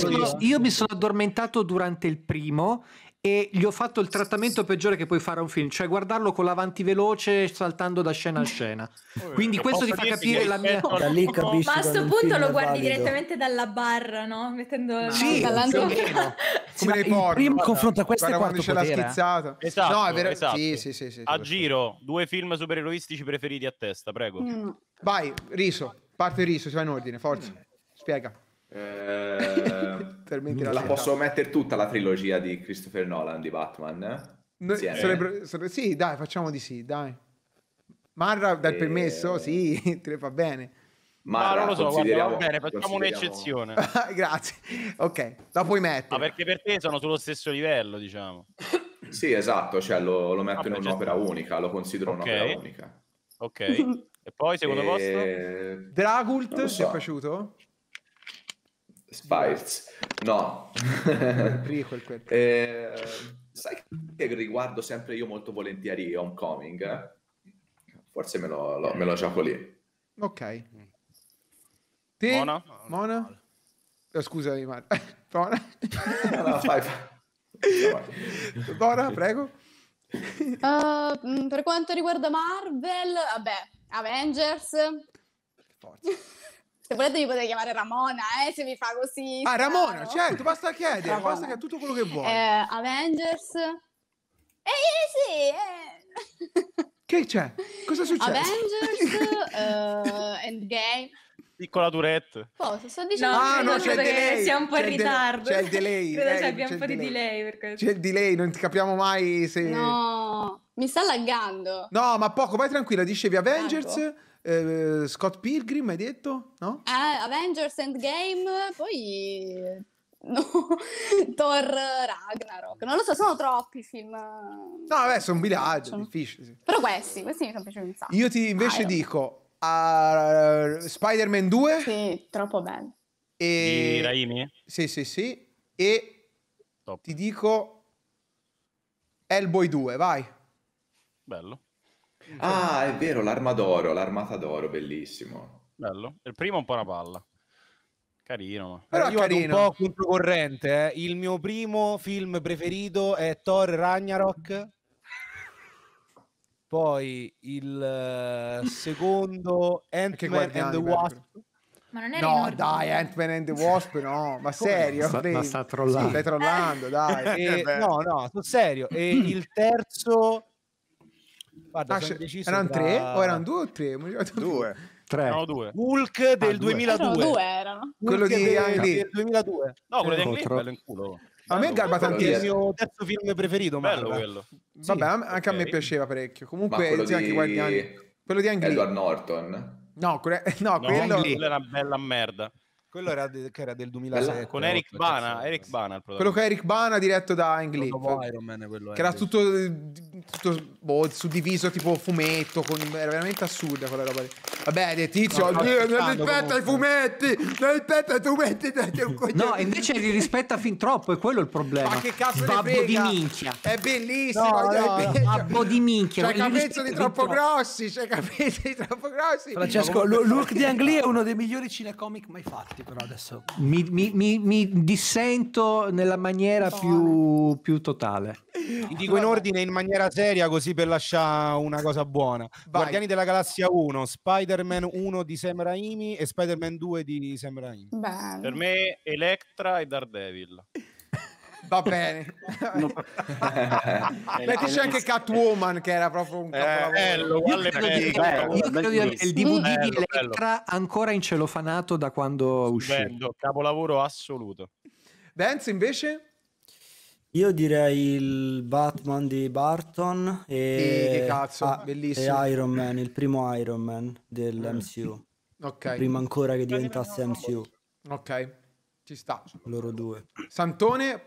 io, io mi sono addormentato durante il primo e gli ho fatto il trattamento peggiore che puoi fare a un film, cioè guardarlo con l'avanti veloce saltando da scena a scena. Quindi questo ti fa capire la mia... Da lì Ma a questo punto lo guardi direttamente dalla barra, no? Mettendo sì, dall'ancora. Come nei porno. Primo confronto a questo quando ce l'ha schizzata. Esatto, no, è vero. Esatto. Sì, sì, sì, sì, a giro, due film supereroistici preferiti a testa, prego. Mm. Vai, riso. Parte riso, si va in ordine, forza. Mm. Spiega. Eh, la, la posso mettere tutta la trilogia di Christopher Nolan di Batman? No, eh. sarebbe, sarebbe, sì, dai, facciamo di sì, dai. Marra dal e... Eh, permesso? Sì, eh. te ne fa bene. Marra, Ma non lo so, guarda, va bene, facciamo un'eccezione. Grazie. Ok, la puoi mettere. Ma perché per te sono sullo stesso livello, diciamo. sì, esatto, cioè lo, lo metto ah, in un'opera unica, lo considero okay. un'opera unica. Ok. E poi, secondo e... posto? Dragult, so. ti è piaciuto? Spires. No. Prequel, quel. Eh, sai che riguardo sempre io molto volentieri Homecoming? Eh? Forse me lo, lo, me lo, gioco lì. Ok. Mm. Te? Mona? Mona? Oh, scusami, ma... Mona? no, fai, fai. Mona, prego. Uh, per quanto riguarda Marvel, vabbè, Avengers. Forza. Se volete mi potete chiamare Ramona, eh, se mi fa così. Ah, strano. Ramona, certo, basta chiedere, Ramona. basta chiedere tutto quello che vuoi. Eh, Avengers. Ehi, eh, eh, sì, eh. Che c'è? Cosa succede? Avengers, uh, Endgame piccola duretta. Cosa? Sto dicendo no, no, c'è il delay, siamo un po' in ritardo. C'è il delay. Credo eh, abbiamo un po' delay. di delay. Per c'è il delay, non ti capiamo mai se... No, mi sta laggando. No, ma poco, vai tranquilla, dicevi Avengers... Ecco. Eh, Scott Pilgrim, hai detto? No? Eh, Avengers Endgame, poi no. Thor Ragnarok. Non lo so, sono troppi film. No, vabbè, sono un villaggio, difficile. Sì. Però questi, questi mi sono piaciuti un sacco. Io ti invece Iron. dico a eh, Spider-Man 2. Sì, troppo bello. E... Di Raimi? Sì, sì, sì. E Top. ti dico Hellboy 2, vai. Bello. Ah, è vero, l'arma d'oro, l'armata d'oro, bellissimo. Bello. Il primo è un po' una palla. Carino, però io carino. un po' controcorrente. Eh. Il mio primo film preferito è Thor Ragnarok poi il eh, secondo Ant-Man and the Wasp. Ma non è no, ricordo. dai, Ant-Man and the Wasp, no, ma serio? Sta, ma sta trollando. Sì, stai trollando, dai. E, eh, eh, no, no, sul serio. E mm. il terzo... Guarda, ah, erano tra... tre o erano due o tre? Due. Tre. No, due. Hulk ah, del ah, due. 2002. Erano due erano. quello di, del, di... del 2002. No, quello di Anglese, bello in culo. A me garba tantissimo. È il mio terzo film preferito. Bello Marvel. quello. Vabbè, anche okay. a me piaceva parecchio. Comunque, quello di... anche guardiani. Quello di Ang Lee. Edward Norton. No, que- no, no quello... quello è una bella merda. Quello era, de- era del 2007. Con Eric Bana, Eric Bana Quello con Eric Bana diretto da Angli che era tutto, tutto boh, suddiviso tipo fumetto, con, era veramente assurda quella roba lì. Vabbè, De Tizio, no, Dio, non rispetta i fumetti, non rispetta i fumetti. no, invece li rispetta fin troppo, è quello il problema. Ma che cazzo Babbo ne di minchia. È bellissimo. No, no, no. Eh, babbo di minchia. C'è capezzoli troppo grossi, c'è capezzoli troppo grossi. Francesco, l'Ulk di Angli è uno dei migliori cinecomic mai fatti però adesso mi, mi, mi, mi dissento nella maniera più, più, totale. Ti dico in ordine in maniera seria così per lasciare una cosa buona. Vai. Guardiani della Galassia 1, Spider-Man 1 di Sam Raimi e Spider-Man 2 di Sam Raimi. Bene. Per me Electra e Daredevil. Va bene. No. Beh, c'è anche Catwoman che era proprio un eh, capolavoro. Eh, bello, io credo, di, avere il DVD bello, di Electra ancora in incelofanato da quando uscì. Bello, capolavoro assoluto. Benz invece? Io direi il Batman di Barton e, sì, che cazzo, a, e Iron Man, il primo Iron Man dell'MCU. Mm. Okay. Prima ancora che diventasse MCU. Ok, ci sta. Loro due. Santone,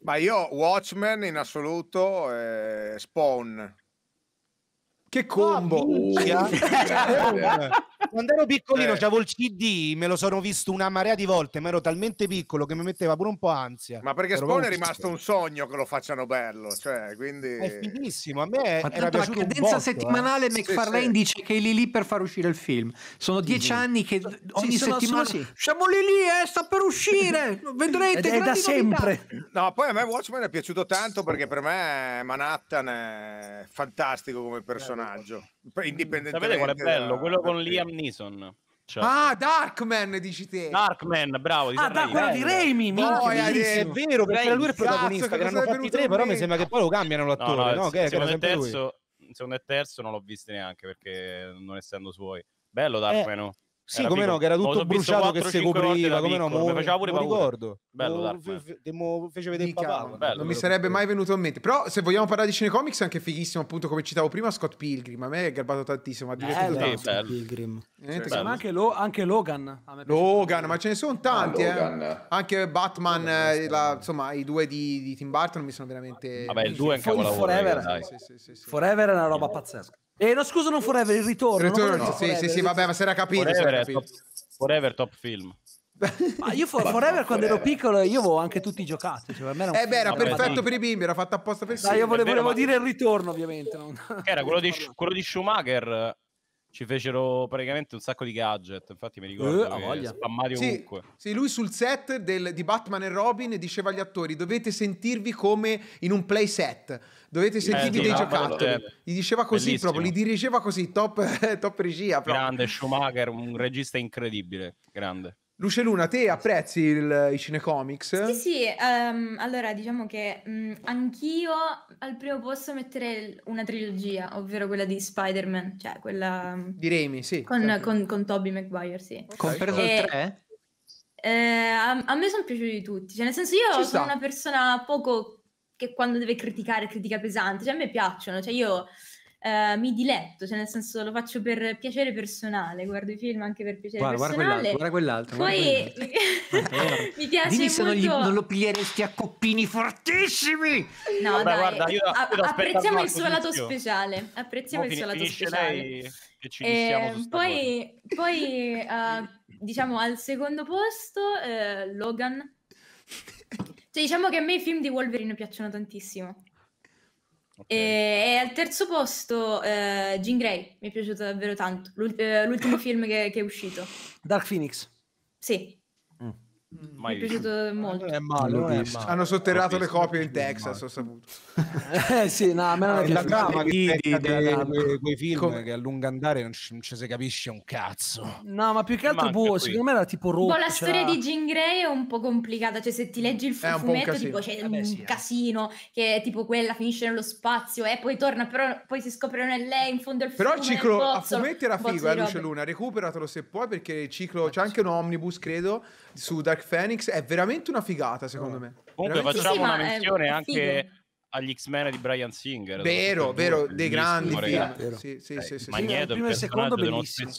ma io Watchmen in assoluto eh, Spawn. Che ah, combo! Oh, quando ero piccolino, eh. c'avevo il CD, me lo sono visto una marea di volte, ma ero talmente piccolo che mi metteva pure un po' ansia. Ma perché Spawn è rimasto un sogno che lo facciano bello, cioè, quindi... È finissimo, a me ma era piaciuto La cadenza botto, eh. settimanale eh. McFarlane sì, sì. dice che è lì lì per far uscire il film. Sono dieci mm-hmm. anni che ogni sì, settimana... Sono, Siamo lì lì, eh, sta per uscire! Vedrete, è da sempre! No, poi a me Watchmen è piaciuto tanto perché per me Manhattan è fantastico come personaggio indipendentemente. Mm, mm. Sapete qual è bello? Da... Quello con Liam Neeson. Certo. Ah, Darkman dici te. Darkman, bravo. Di ah, da, quello di Raimi. No, è, è, vero, perché lui è il protagonista. che erano fatti tre, però mi sembra che poi lo cambiano l'attore. No, no, eh, che secondo, era terzo, e terzo non l'ho visto neanche perché non essendo suoi. Bello eh, Darkman. Eh. Sì, era come piccolo. no, che era tutto bruciato che si copriva, come piccolo. no, mi faceva pure paura. ricordo. Bello, Dark fece vedere Mica, papà. Bello, non mi sarebbe mai venuto in mente. Però se vogliamo parlare di cinecomics è anche fighissimo, appunto, come citavo prima, Scott Pilgrim. A me è garbato tantissimo, ha eh, divertito eh, tanto. Pilgrim. Niente, sì, ma anche, Lo, anche Logan. Logan, ma ce ne sono tanti, ah, eh. Anche Batman, eh, la, insomma, i due di, di, Tim Burton mi sono veramente... Vabbè, il due è un capolavoro. Forever. Forever è una roba pazzesca. Eh, no, scusa, non Forever, il ritorno. Il ritorno, no, Forever, sì, sì, sì, vabbè, ma si era capito. Forever, capito. Top, forever top film. Ma io for, Forever quando ero piccolo io avevo anche tutti giocati. Cioè, eh beh, era vabbè, perfetto per i bimbi, era fatto apposta per sì. Io volevo, volevo ma... dire il ritorno ovviamente. Non... Era quello di, quello di Schumacher ci fecero praticamente un sacco di gadget. Infatti, mi ricordo uh, voglia. spammati sì, ovunque. Sì, lui sul set del, di Batman e Robin diceva agli attori: dovete sentirvi come in un playset. Dovete sentirvi eh, dei giocattoli. Eh, gli diceva così bellissimo. proprio, li dirigeva così, top, top regia. Proprio. Grande Schumacher, un regista incredibile, grande. Luce Luna, te apprezzi il, i cinecomics? Sì, sì, um, allora diciamo che mh, mm, anch'io al primo posto metterei una trilogia, ovvero quella di Spider-Man, cioè quella... Mm, di Raimi, sì. Con, certo. con, con Tobey Maguire, sì. Compreso il 3? Eh, a, a, me sono piaciuti tutti, cioè, nel senso io Ci sono sta. una persona poco che quando deve criticare, critica pesante, cioè a me piacciono, cioè io eh, mi diletto, cioè nel senso lo faccio per piacere personale, guardo i film anche per piacere guarda, personale. Guarda quell'altro, guarda quell'altro. Poi guarda quell'altro. mi piace Dimmi molto... se non, non, lo piglieresti a coppini fortissimi! No, Vabbè, dai, guarda, io, a- io apprezziamo il suo lato speciale, apprezziamo Mo il suo lato speciale. Lei che ci ehm, eh, poi, poi uh, diciamo al secondo posto uh, Logan Cioè, diciamo che a me i film di Wolverine piacciono tantissimo. Okay. E, e, al terzo posto eh, Jean Grey, mi è piaciuto davvero tanto, eh, l'ultimo film che, che è uscito. Dark Phoenix. Sì, Mm. Mai mi è piaciuto eh, molto. Non è male, non è male. Hanno sotterrato le copie in Texas, ho saputo. eh sì, no, a me non è piaciuto. La trama di, di, di quei film Com- che a lungo andare non ci, non ci si capisce un cazzo. No, ma più che altro, boh, secondo me era tipo roba. la cioè storia di Jean Grey è un po' complicata, cioè se ti leggi il fu- fumetto tipo c'è Vabbè, eh un sì, eh. casino che è tipo quella finisce nello spazio e poi torna, però poi si scopre non è lei in fondo il Però il ciclo a fumetti era figo, eh, Luce Luna, recuperatelo se puoi perché il ciclo c'è anche un omnibus, credo su Dark Phoenix è veramente una figata, secondo me. Comunque veramente facciamo sì, una menzione anche agli X-Men di Brian Singer. Vero, vero, dei grandi film. Sì, sì, eh, sì, Magneto, il, secondo bellissimo.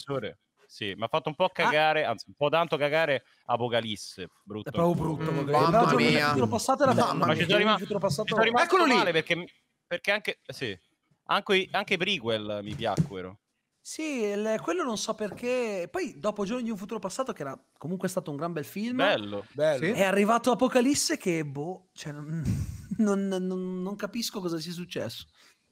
Sì, mi ha fatto un po' ah. cagare, ah. anzi un po' tanto cagare Apocalisse, brutto. È proprio brutto, mm, mamma mia. Lo passate la mamma ma ci sono rimasto, rimasto Eccolo lì. perché, perché anche sì, anche, anche i prequel mi piacquero. Sì, il, quello non so perché. Poi, dopo Giorni di un futuro passato, che era comunque stato un gran bel film, bello, bello. Sì. è arrivato Apocalisse che, boh, cioè, non, non, non, capisco cosa sia successo.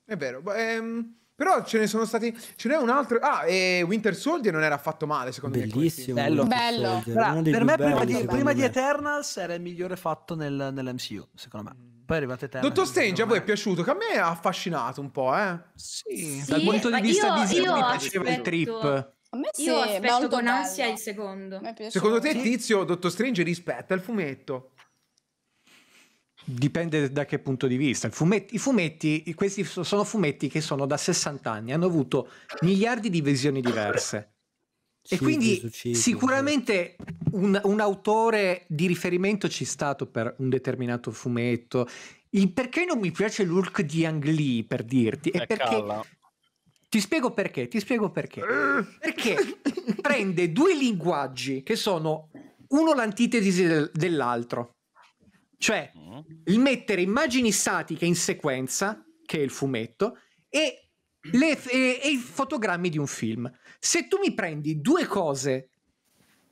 È vero, ehm, però ce ne sono stati. Ce n'è un altro. Ah, e Winter Soldier non era affatto male, secondo Bellissimo, me. Bellissimo, bello. bello. Allora, per me, prima, di, prima di, Eternals, era il migliore fatto nel, nell'MCU, secondo me. Mm. Poi è arrivato Eternals. Dottor Strange, a voi è piaciuto? Che a me ha affascinato un po', eh? Sì. sì Dal punto di vista visivo mi piaceva il trip. A me sì, io aspetto con ansia il secondo. Secondo te, Tizio, Dottor Strange rispetta il fumetto? Dipende da che punto di vista. Fumetti, I fumetti, questi sono fumetti che sono da 60 anni, hanno avuto miliardi di visioni diverse e quindi sicuramente un, un, autore di riferimento c'è stato per un determinato fumetto. Il perché non mi piace l'ulk di Ang Lee, per dirti, è, eh, perché... Ti spiego perché, ti spiego perché. perché prende due linguaggi che sono uno l'antitesi del, dell'altro. Cioè, mm. il mettere immagini statiche in sequenza, che è il fumetto, e le, e, e i fotogrammi di un film. Se tu mi prendi due cose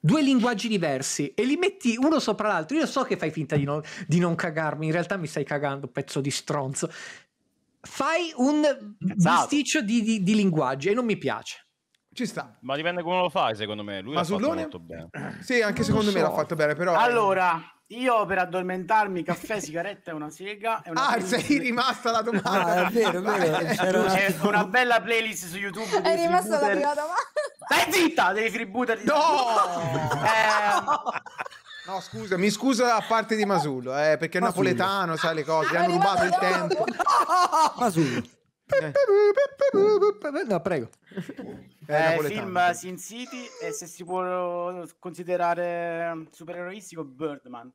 due linguaggi diversi e li metti uno sopra l'altro. Io so che fai finta di non, di non cagarmi, in realtà mi stai cagando, pezzo di stronzo. Fai un bisticcio di, di, di, linguaggi e non mi piace. Ci sta. Ma dipende come lo fai, secondo me. Lui Masullone? l'ha fatto molto bene. Sì, anche non secondo so. me l'ha fatto bene, però... Allora, io per addormentarmi, caffè, sigaretta e una sega. E una ah, playlist... sei rimasta la domanda. Ah, è vero, è vero. C'è una... una bella playlist su YouTube. È rimasta la prima domanda. Stai zitta, dei freebooter. No! no! eh... No, scusa, mi scusa da parte di Masullo, eh, perché è Masullo. napoletano, sai le cose, gli ah, hanno rubato il tempo. Masullo. Eh. No, prego. Eh, film Sin City e se si può considerare supereroistico Birdman.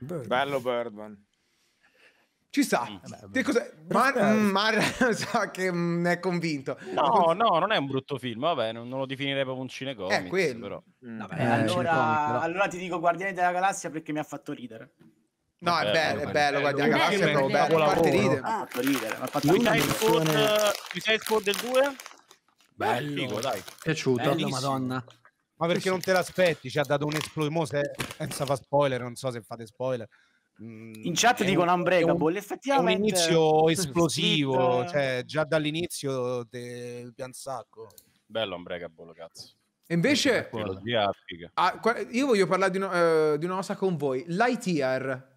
Birdman. Bello Birdman. Ci sta. Sì. Cos'è? Mar, mm, Mar sa che mh, mm, è convinto. No, no, non è un brutto film, vabbè, non, non lo definirei proprio un cinecomics, eh, però. Vabbè, eh, allora, cinecomic, però. allora ti dico Guardiani della Galassia perché mi ha fatto ridere. No, è bello, eh, è bello, guarda, la galassia è proprio bello, a parte ridere. Ah, ridere, ma fatto ridere. Suicide Squad del 2? Bello, Figo, dai. Piaciuto, madonna. Ma perché non te l'aspetti? Ci ha dato un esplosione senza fa spoiler, non so se fate spoiler. Mm, In chat dicono Unbreakable, un, È Un inizio esplosivo, cioè già dall'inizio del pian sacco. Bello Unbreakable, cazzo. E invece, ah, io voglio parlare di, una, eh, di una cosa con voi. L'ITR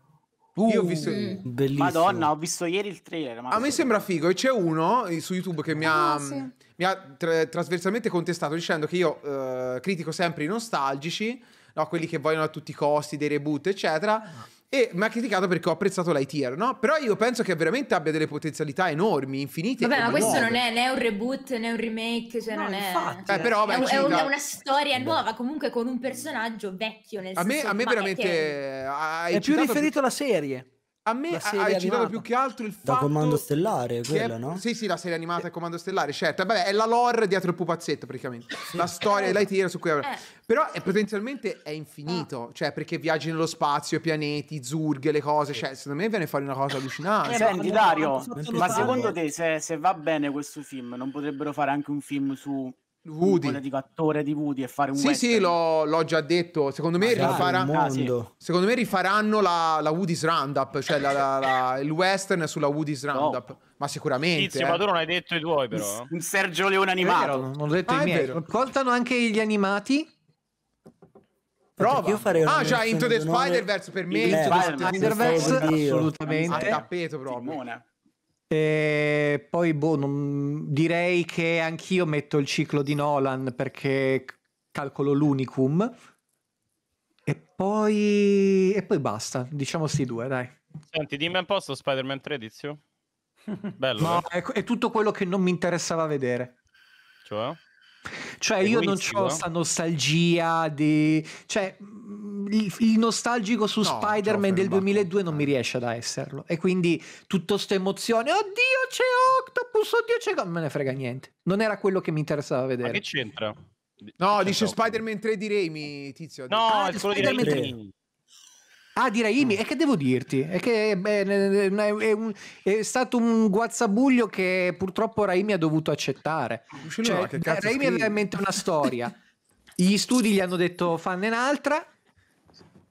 Uh, Io ho visto... Mm. Bellissimo. Madonna, ho visto ieri il trailer. Madonna. A me sembra figo e c'è uno eh, su YouTube che mi ha, ah, mm, sì. mi ha tra- trasversalmente contestato dicendo che io eh, critico sempre i nostalgici no? quelli che vogliono a tutti i costi dei reboot, eccetera. Ah. E mi ha criticato perché ho apprezzato l'ITR, no? Però io penso che veramente abbia delle potenzialità enormi, infinite. Vabbè, ma questo non è né un reboot né un remake, cioè no, non infatti, è. Eh, però, beh, è, un, è, una storia nuova, comunque con un personaggio vecchio nel a senso. Me, a me veramente. Che... è più riferito alla serie. A me hai animata. citato più che altro il fatto. Da Comando Stellare, quella, è... no? Sì, sì, la serie animata sì. Comando Stellare, certo. Vabbè, è la lore dietro il pupazzetto, praticamente. Sì. La storia eh. dell'ITR su cui. Eh. Però è, eh, potenzialmente è infinito, ah. cioè perché viaggi nello spazio, pianeti, zurghe, le cose. Cioè, secondo me viene fuori una cosa allucinante. Eh, Senti, Dario, ma secondo te, se, se va bene questo film, non potrebbero fare anche un film su Woody. Dico, attore di Woody e fare un sì, western. Sì, l'ho, l'ho già detto. Secondo me, Magari, ah, Secondo me rifaranno la, la Woody's Roundup, cioè la, la, il western sulla Woody's Roundup. No. Ma sicuramente. Tizio, eh. ma tu non hai detto i tuoi, però. Un Sergio Leone animato. Vero, non ho detto ah, i miei. Contano anche gli animati. Prova. Io farei ah, già, Into the Spider-Verse per me. Into the Spider-Verse, assolutamente. Al tappeto proprio. Timone. E ehm, poi boh, non... direi che anch'io metto il ciclo di Nolan perché calcolo l'unicum. E poi... e poi basta, diciamo sti due, dai. Senti, dimmi un po' sto Spider-Man 3, tizio. Bello. no, eh? è, è, tutto quello che non mi interessava vedere. Cioè? Cioè, è io non ho questa nostalgia di... Cioè, il, il nostalgico su no, Spider-Man del 2002 non mi eh. riesce ad esserlo. E quindi tutta questa emozione, oddio c'è Octopus, oddio c'è... Non me ne frega niente. Non era quello che mi interessava vedere. Ma che c'entra? No, che dice Spider-Man 3 di Raimi, tizio. No, ah, è Spider-Man 3. Ah, di Raimi, mm. e che devo dirti? È che beh, è, un, è, stato un guazzabuglio che purtroppo Raimi ha dovuto accettare. Cioè, no, Raimi aveva in mente una storia. Gli studi gli hanno detto fanne un'altra,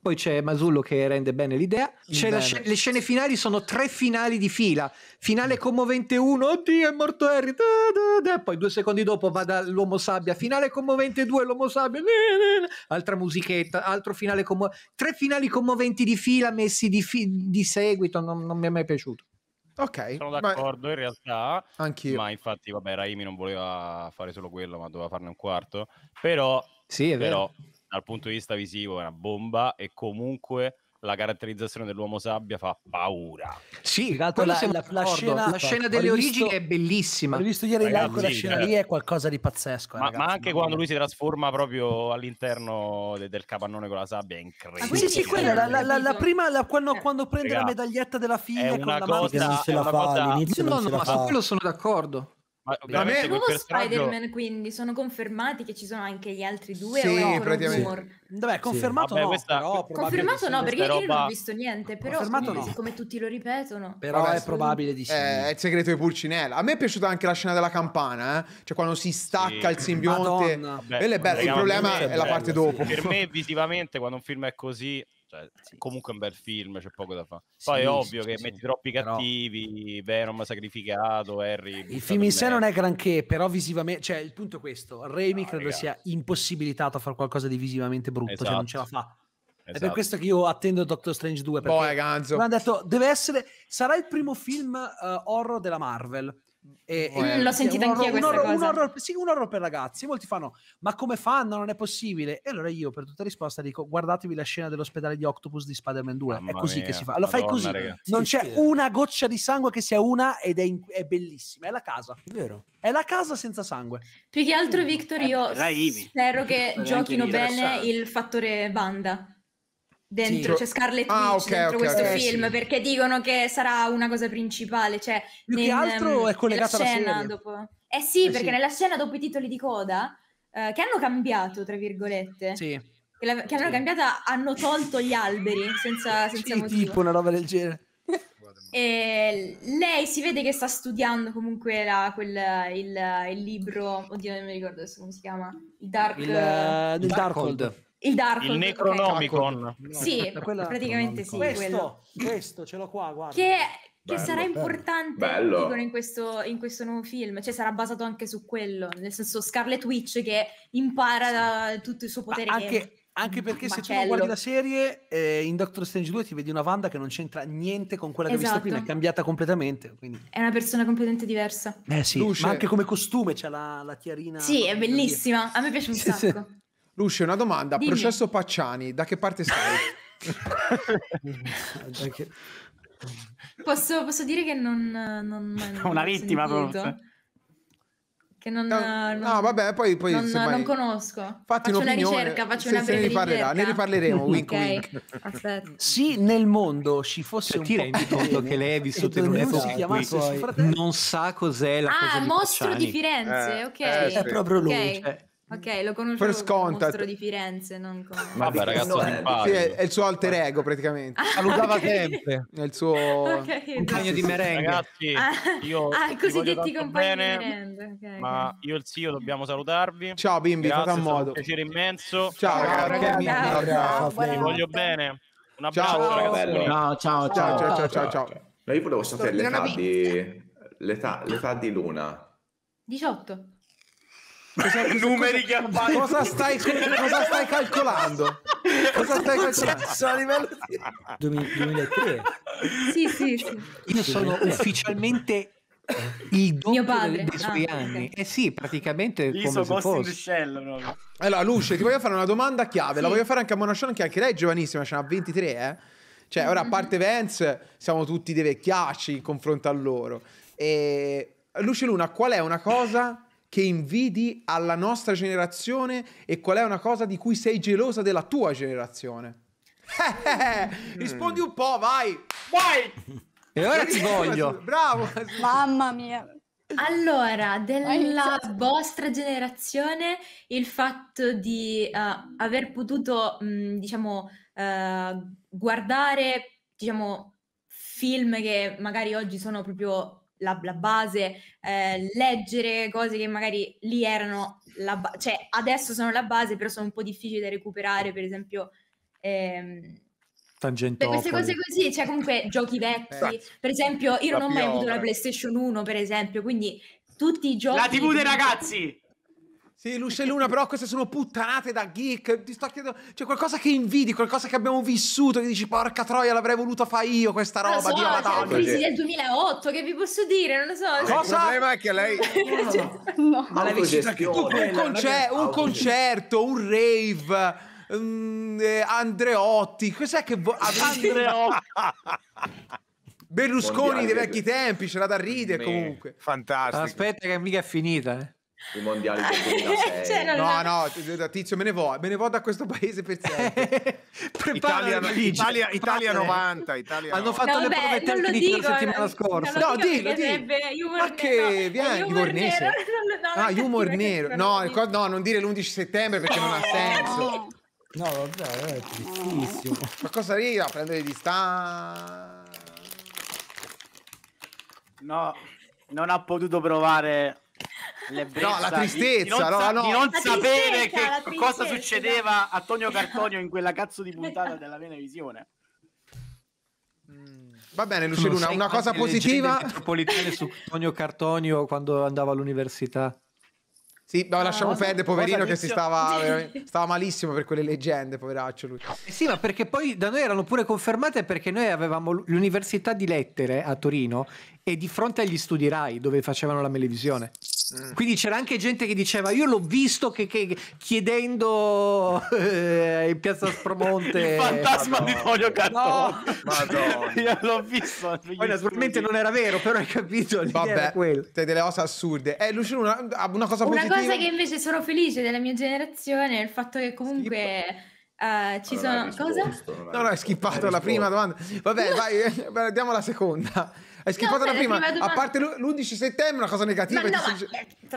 poi c'è Masullo che rende bene l'idea. Bene. Sc- le scene finali sono tre finali di fila. Finale mm. commovente 1, oddio è morto Harry, da, da, da. poi due secondi dopo va dall'uomo sabbia, finale commovente 2, l'uomo sabbia, ne, ne, ne. altra musichetta, altro finale commovente. Tre finali commoventi di fila messi di, fi- di seguito, non, non mi è mai piaciuto. Ok. Sono d'accordo ma... in realtà. Anch'io. Ma infatti, vabbè, Raimi non voleva fare solo quello, ma doveva farne un quarto. Però... Sì, è vero. Però, dal punto di vista visivo è una bomba e comunque la caratterizzazione dell'uomo sabbia fa paura. Sì, la, la, la, scena, la, scena, delle origini è bellissima. L'ho visto ieri ragazzi, là, quella scena cioè lì è qualcosa di pazzesco. Eh, ma, ragazzi, ma, anche quando lui si trasforma proprio all'interno de, del capannone con la sabbia è incredibile. Ah, sì, sì, quella, la, prima, quando, eh, quando prende Ragazzi, la esatto. medaglietta della figlia con la cosa, maschera. Non se la fa cosa... all'inizio No, no, ma su quello sono d'accordo da me... nuovo Spider-Man quindi sono confermati che ci sono anche gli altri due sì, o praticamente. Vabbè, confermato sì. Vabbè, no, questa... però, confermato no, perché roba... io non ho visto niente, però no. siccome tutti lo ripetono. Però Vabbè, è probabile di sì. Eh, è il segreto di Pulcinella. A me è piaciuta anche la scena della campana, eh? cioè quando si stacca sì. il simbionte. Vabbè, il problema è, bello, è la parte dopo. Per me visivamente quando un film è così cioè, sì. Comunque è un bel film, c'è poco da fare. Poi sì, è ovvio sì, che metti troppi cattivi, però... Venom sacrificato, Harry... Eh, il film in sé non è granché, però visivamente... Cioè, il punto è questo. Raimi no, credo ragazzi. sia impossibilitato a fare qualcosa di visivamente brutto, esatto. cioè non ce la fa. Esatto. È per esatto. questo che io attendo Doctor Strange 2. Boh, perché Boy, mi hanno detto, deve essere, sarà il primo film uh, horror della Marvel. E, e l'ho sentita anch'io un horror, un, horror, sì, un horror per ragazzi. Molti fanno, ma come fanno? Non è possibile. E allora io, per tutta risposta, dico: guardatevi la scena dell'ospedale di Octopus di Spider-Man 2. Mamma è così mia, che si fa. Lo allora, fai così. Ragazzi. Non c'è una goccia di sangue che sia una ed è, in, è bellissima. È la casa. Vero. È la casa senza sangue. Più che altro, mm. Victor, eh, io eh, spero che giochino bene il fattore banda dentro, sì. c'è Scarlet ah, okay, dentro okay, questo okay, film, sì. perché dicono che sarà una cosa principale, cioè più nel, che altro ehm, è collegata alla scena dopo. Eh sì, eh perché sì. nella scena dopo i titoli di coda eh, che hanno cambiato, tra virgolette. Sì. Che, la, che hanno cambiata, hanno tolto gli alberi senza, senza sì, motivo. tipo una roba del genere. E lei si vede che sta studiando comunque la, quel, il, il, libro, oddio non mi ricordo adesso come si chiama, il Dark... Il, uh, Darkhold. Darkhold. Il Dark Il Necronomicon. Sì, Quella... praticamente sì. Questo, questo, ce l'ho qua, guarda. Che, che bello, sarà importante bello. Dicono, in, questo, in, questo, nuovo film, cioè sarà basato anche su quello, nel senso Scarlet Witch che impara sì. tutto il suo potere. anche, anche perché se tu non guardi la serie, eh, in Doctor Strange 2 ti vedi una Wanda che non c'entra niente con quella che esatto. hai visto esatto. prima, è cambiata completamente. Quindi... È una persona completamente diversa. Eh sì, Luce. ma anche come costume c'è la, la chiarina. Sì, è bellissima, a me piace un sacco. Lucio, una domanda. Dimmi. Processo Pacciani, da che parte stai? posso, posso, dire che non... non, non una vittima proprio. Che non, no, non, no, vabbè, poi, poi non, semmai... non conosco. Fatti faccio una ricerca, faccio se, una breve ne riparlerà, ricerca. Ne riparleremo, wink, okay. wink. Aspetta. Se nel mondo ci fosse cioè, un ti rendi conto che lei è vissuta in un'epoca in non sa cos'è la ah, cosa di mostro di Firenze, eh, ok. Eh, sì. È proprio lui. Okay. Cioè, Ok, lo conosco First come mostro di Firenze, non come... Vabbè, ragazzo simpatico. Eh, sì, è, è il suo alter ego, praticamente. Ah, Salutava okay. sempre. È il suo okay, esatto. compagno di merenda. Ragazzi, ah, io ah, così che ti bene, di merenda. Okay, ma io e il zio dobbiamo salutarvi. Ciao bimbi, Grazie, fate a modo. un piacere immenso. Ciao, ragazzi. Ciao, Vi voglio bene. Un abbraccio, ciao, ragazzi. Ciao, ciao, ciao, ciao, ciao, ciao, ciao. Ma io volevo sapere l'età di... l'età di Luna. 18. Cosa, numeri che appaiono. Cosa cosa stai calcolando? Cosa stai calcolando? Sono a livello di... 2003. Sì, sì, sì. Cioè, io sono ufficialmente eh. il doppio padre. dei suoi ah, anni. Okay. Eh sì, praticamente Io come se fosse. Shell, no? allora, Luce, ti voglio fare una domanda chiave. Sì. La voglio fare anche a Monascione, che anche lei è giovanissima, ce n'ha 23, eh. Cioè, mm-hmm. ora, a mm-hmm. parte Vance, siamo tutti dei vecchiacci in confronto a loro. E... Luce Luna, qual è una cosa che invidi alla nostra generazione e qual è una cosa di cui sei gelosa della tua generazione? Rispondi un po', vai! Vai! E ora ti voglio! Bravo! Mamma mia! Allora, della vostra generazione il fatto di uh, aver potuto, mh, mm, diciamo, uh, guardare, diciamo, film che magari oggi sono proprio la, la base, eh, leggere cose che magari lì erano, la ba- cioè adesso sono la base, però sono un po' difficili da recuperare, per esempio... Ehm, Tangentopoli. Per queste cose così, cioè comunque giochi vecchi. Eh, per esempio, io non ho mai avuto la PlayStation 1, per esempio, quindi tutti i giochi... La TV dei ragazzi! Sì, Luce e Luna, però queste sono puttanate da geek. Ti sto chiedendo. C'è cioè, qualcosa che invidi, qualcosa che abbiamo vissuto, che dici, porca troia, l'avrei voluto fare io questa roba. So, Dio, cioè, la crisi del 2008, che vi posso dire? Non lo so. Cosa? Il problema è che lei. Cioè, cioè, no, ma l'hai vissuta che tu, un, concer- un concerto, un rave. Um, Andreotti, cos'è che vo- Andreotti Berlusconi dei vecchi tempi, c'era da ridere comunque. Fantastico. Aspetta che mica è finita. Eh i mondiali del 2006. Cioè, no, no, tizio, me ne vo, me ne vo da questo paese per sempre. Italia, Italia, Italia 90, Italia Hanno fatto no, le vabbè, prove tecniche dico, la settimana non, scorsa. Non no, dillo, dillo. Ma che, vieni, humor nero. Ah, no, ah, humor nero. No, no, non dire l'11 settembre perché non ha senso. No, vabbè, è tristissimo. Ma cosa arriva a prendere distanza? No, non ha potuto provare no, la tristezza, di, non, no, no. Di non sapere che cosa succedeva a Tonio Cartonio in quella cazzo di puntata della Venevisione. Mm. Va bene, Lucio Luna, una cosa positiva. Metropolitane su Tonio Cartonio quando andava all'università. Sì, ma lasciamo ah, perdere, poverino, che si stava, stava, malissimo per quelle leggende, poveraccio lui. Eh sì, ma perché poi da noi erano pure confermate perché noi avevamo l'università di lettere a Torino e di fronte agli studi RAI dove facevano la televisione. Mm. Quindi c'era anche gente che diceva: Io l'ho visto che, che chiedendo eh, in piazza Spromonte il fantasma Madonna. di Tonio Cantone. No. Io l'ho visto. Poi, naturalmente, non era vero, però hai capito. Vabbè, te delle cose assurde. Eh, Luciano, una, una, cosa una positiva. Una cosa che invece sono felice della mia generazione è il fatto che comunque. Schip. Uh, eh, ci allora sono risposto, cosa? No, no, hai schippato la prima domanda. Vabbè, vai, andiamo alla seconda. Hai schifato no, la, prima, prima domanda... a parte l'11 settembre, una cosa negativa. Ma no, ma...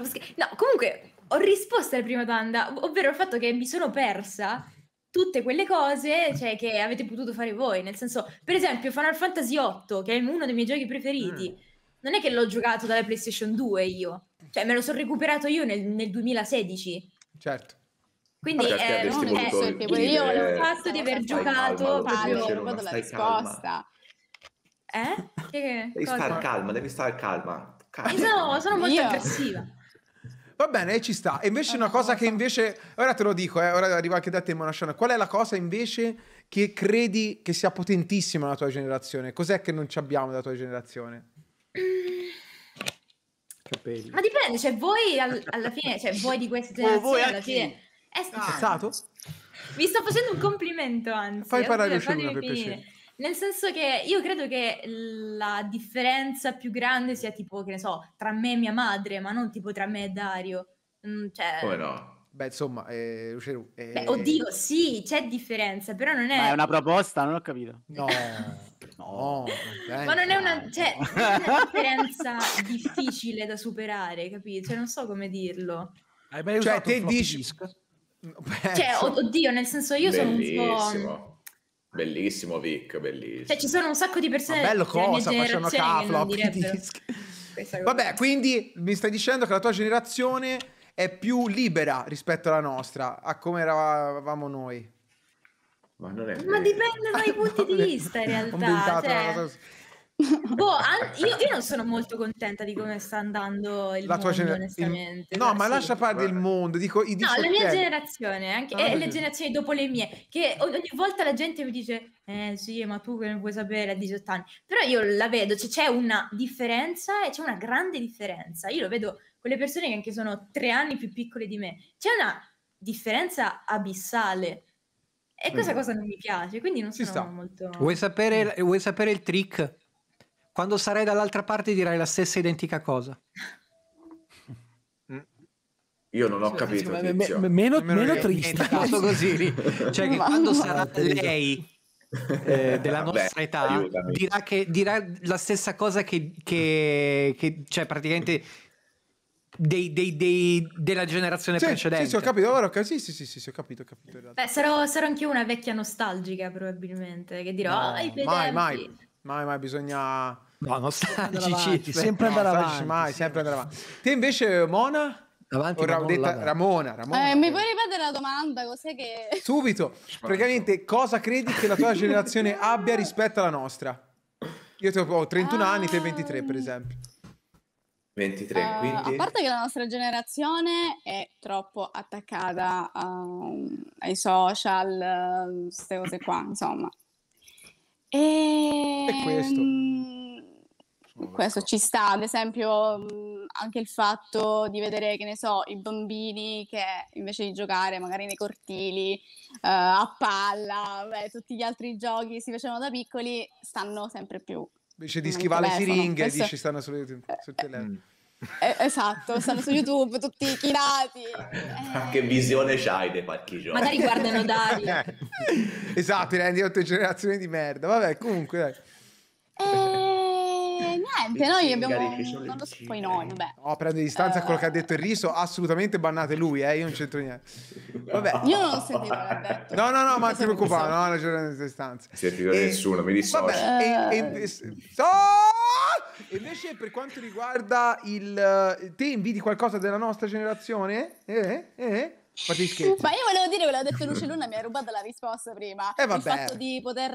sei... Eh, no, comunque ho risposto alla prima domanda, ovvero il fatto che mi sono persa tutte quelle cose cioè, che avete potuto fare voi. Nel senso, per esempio, Final Fantasy VIII, che è uno dei miei giochi preferiti, mm. non è che l'ho giocato dalla PlayStation 2 io, cioè me lo sono recuperato io nel, nel 2016. Certo. Quindi eh, non è, io ho il fatto di aver giocato calma, proprio, proprio dalla risposta. Calma. Eh? Che, devi stare calma, devi stare calma. calma. Sono, sono molto Io. aggressiva. Va bene, ci sta. E invece una cosa che invece... Ora te lo dico, eh, ora arriva anche da te, Monasciana. Qual è la cosa invece che credi che sia potentissima nella tua generazione? Cos'è che non ci abbiamo della tua generazione? Mm. Capelli. Ma dipende, cioè voi al, alla fine, cioè voi di questa generazione alla chi? fine... È stato? Vi sto facendo un complimento, anzi. Fai parlare Luciana per piacere. Nel senso che io credo che la differenza più grande sia tipo, che ne so, tra me e mia madre, ma non tipo tra me e Dario. Mm, cioè... Come no? Beh, insomma, eh, Lucero, eh... Beh, oddio, sì, c'è differenza, però non è... Ma è una proposta, non ho capito. No, no. Ma non è una, cioè, non è una differenza difficile da superare, capito? Cioè, non so come dirlo. Hai mai cioè, te dici... Cioè, oddio, nel senso, io Bellissimo. sono un po'... Bellissimo Vic, bellissimo. Cioè, ci sono un sacco di persone. Ma bello cosa, facciano caflop, dischi. Vabbè, quindi mi stai dicendo che la tua generazione è più libera rispetto alla nostra, a come eravamo noi. Ma, Ma dipende dai ah, punti di vista in realtà. Cioè... boh, an- io, io, non sono molto contenta di come sta andando il la mondo, tua generazione. Il... No, ma sì. lascia parlare il mondo, dico i No, la mia generazione anche, ah, e eh, le generazioni dopo le mie, che ogni volta la gente mi dice "Eh sì, ma tu che ne vuoi sapere a 18 anni?". Però io la vedo, cioè, c'è una differenza e c'è una grande differenza. Io lo vedo con le persone che anche sono tre anni più piccole di me. C'è una differenza abissale. E questa mm. cosa non mi piace, quindi non si sono sta. molto... Vuoi sapere, vuoi sapere il trick? Quando sarai dall'altra parte dirai la stessa identica cosa. Mm. Io non ho cioè, capito. Me, me, me, meno, meno triste. così. Cioè che quando sarà ah, lei eh, eh, della nostra Beh, età dirà, che, dirà, la stessa cosa che, che, che cioè praticamente dei, dei, dei, della generazione sì, precedente. Sì, sì, ho capito, ora, sì, sì, sì, sì, ho capito, ho capito. Beh, sarò, sarò anch'io una vecchia nostalgica probabilmente, che dirò, no, oh, mai, mai mai, mai bisogna... No, non starci, sempre andare avanti. Mai, sempre andare avanti. Te invece, Mona? Davanti, Ramona, detta, Ramona, Ramona. Eh, mi puoi ripetere la domanda? Cos'è che... Subito. Praticamente, cosa credi che la tua generazione abbia rispetto alla nostra? Io ho 31 ah. anni, te 23, per ehm. esempio. 23, uh, eh, quindi... A parte che la nostra generazione è troppo attaccata um, ai social, eh, queste cose qua, insomma. E... questo. Ehm, questo ci sta, ad esempio mm, anche il fatto di vedere, che ne so, i bambini che invece di giocare magari nei cortili, eh, a palla, beh, tutti gli altri giochi si facevano da piccoli, stanno sempre più. Invece di schivare le siringhe, Questo... dici stanno sul, sul eh, eh. telefono. Mm. Eh, esatto, stanno su YouTube tutti chinati. Eh. Che visione c'hai dei parchi giochi? Magari guardano Dari. esatto, rendi otto generazioni di merda. Vabbè, comunque dai. Eh, niente, noi abbiamo... Non lo so, poi noi, vabbè. No, prendo distanza da uh, eh, quello che ha detto il riso, assolutamente bannate lui, eh, io non c'entro niente. Vabbè. Io non ho sentito No, no, no, ma non ti preoccupare, no, la giornata di distanza. Non sentito e, nessuno, mi dissocio. Vabbè, uh... Eh. e, e, so! Invece per quanto riguarda il... Te invidi qualcosa della nostra generazione? Eh? Eh? eh? Fatti Ma io volevo dire quello che ha detto Luce Luna, mi ha rubato la risposta prima. Eh, il fatto di poter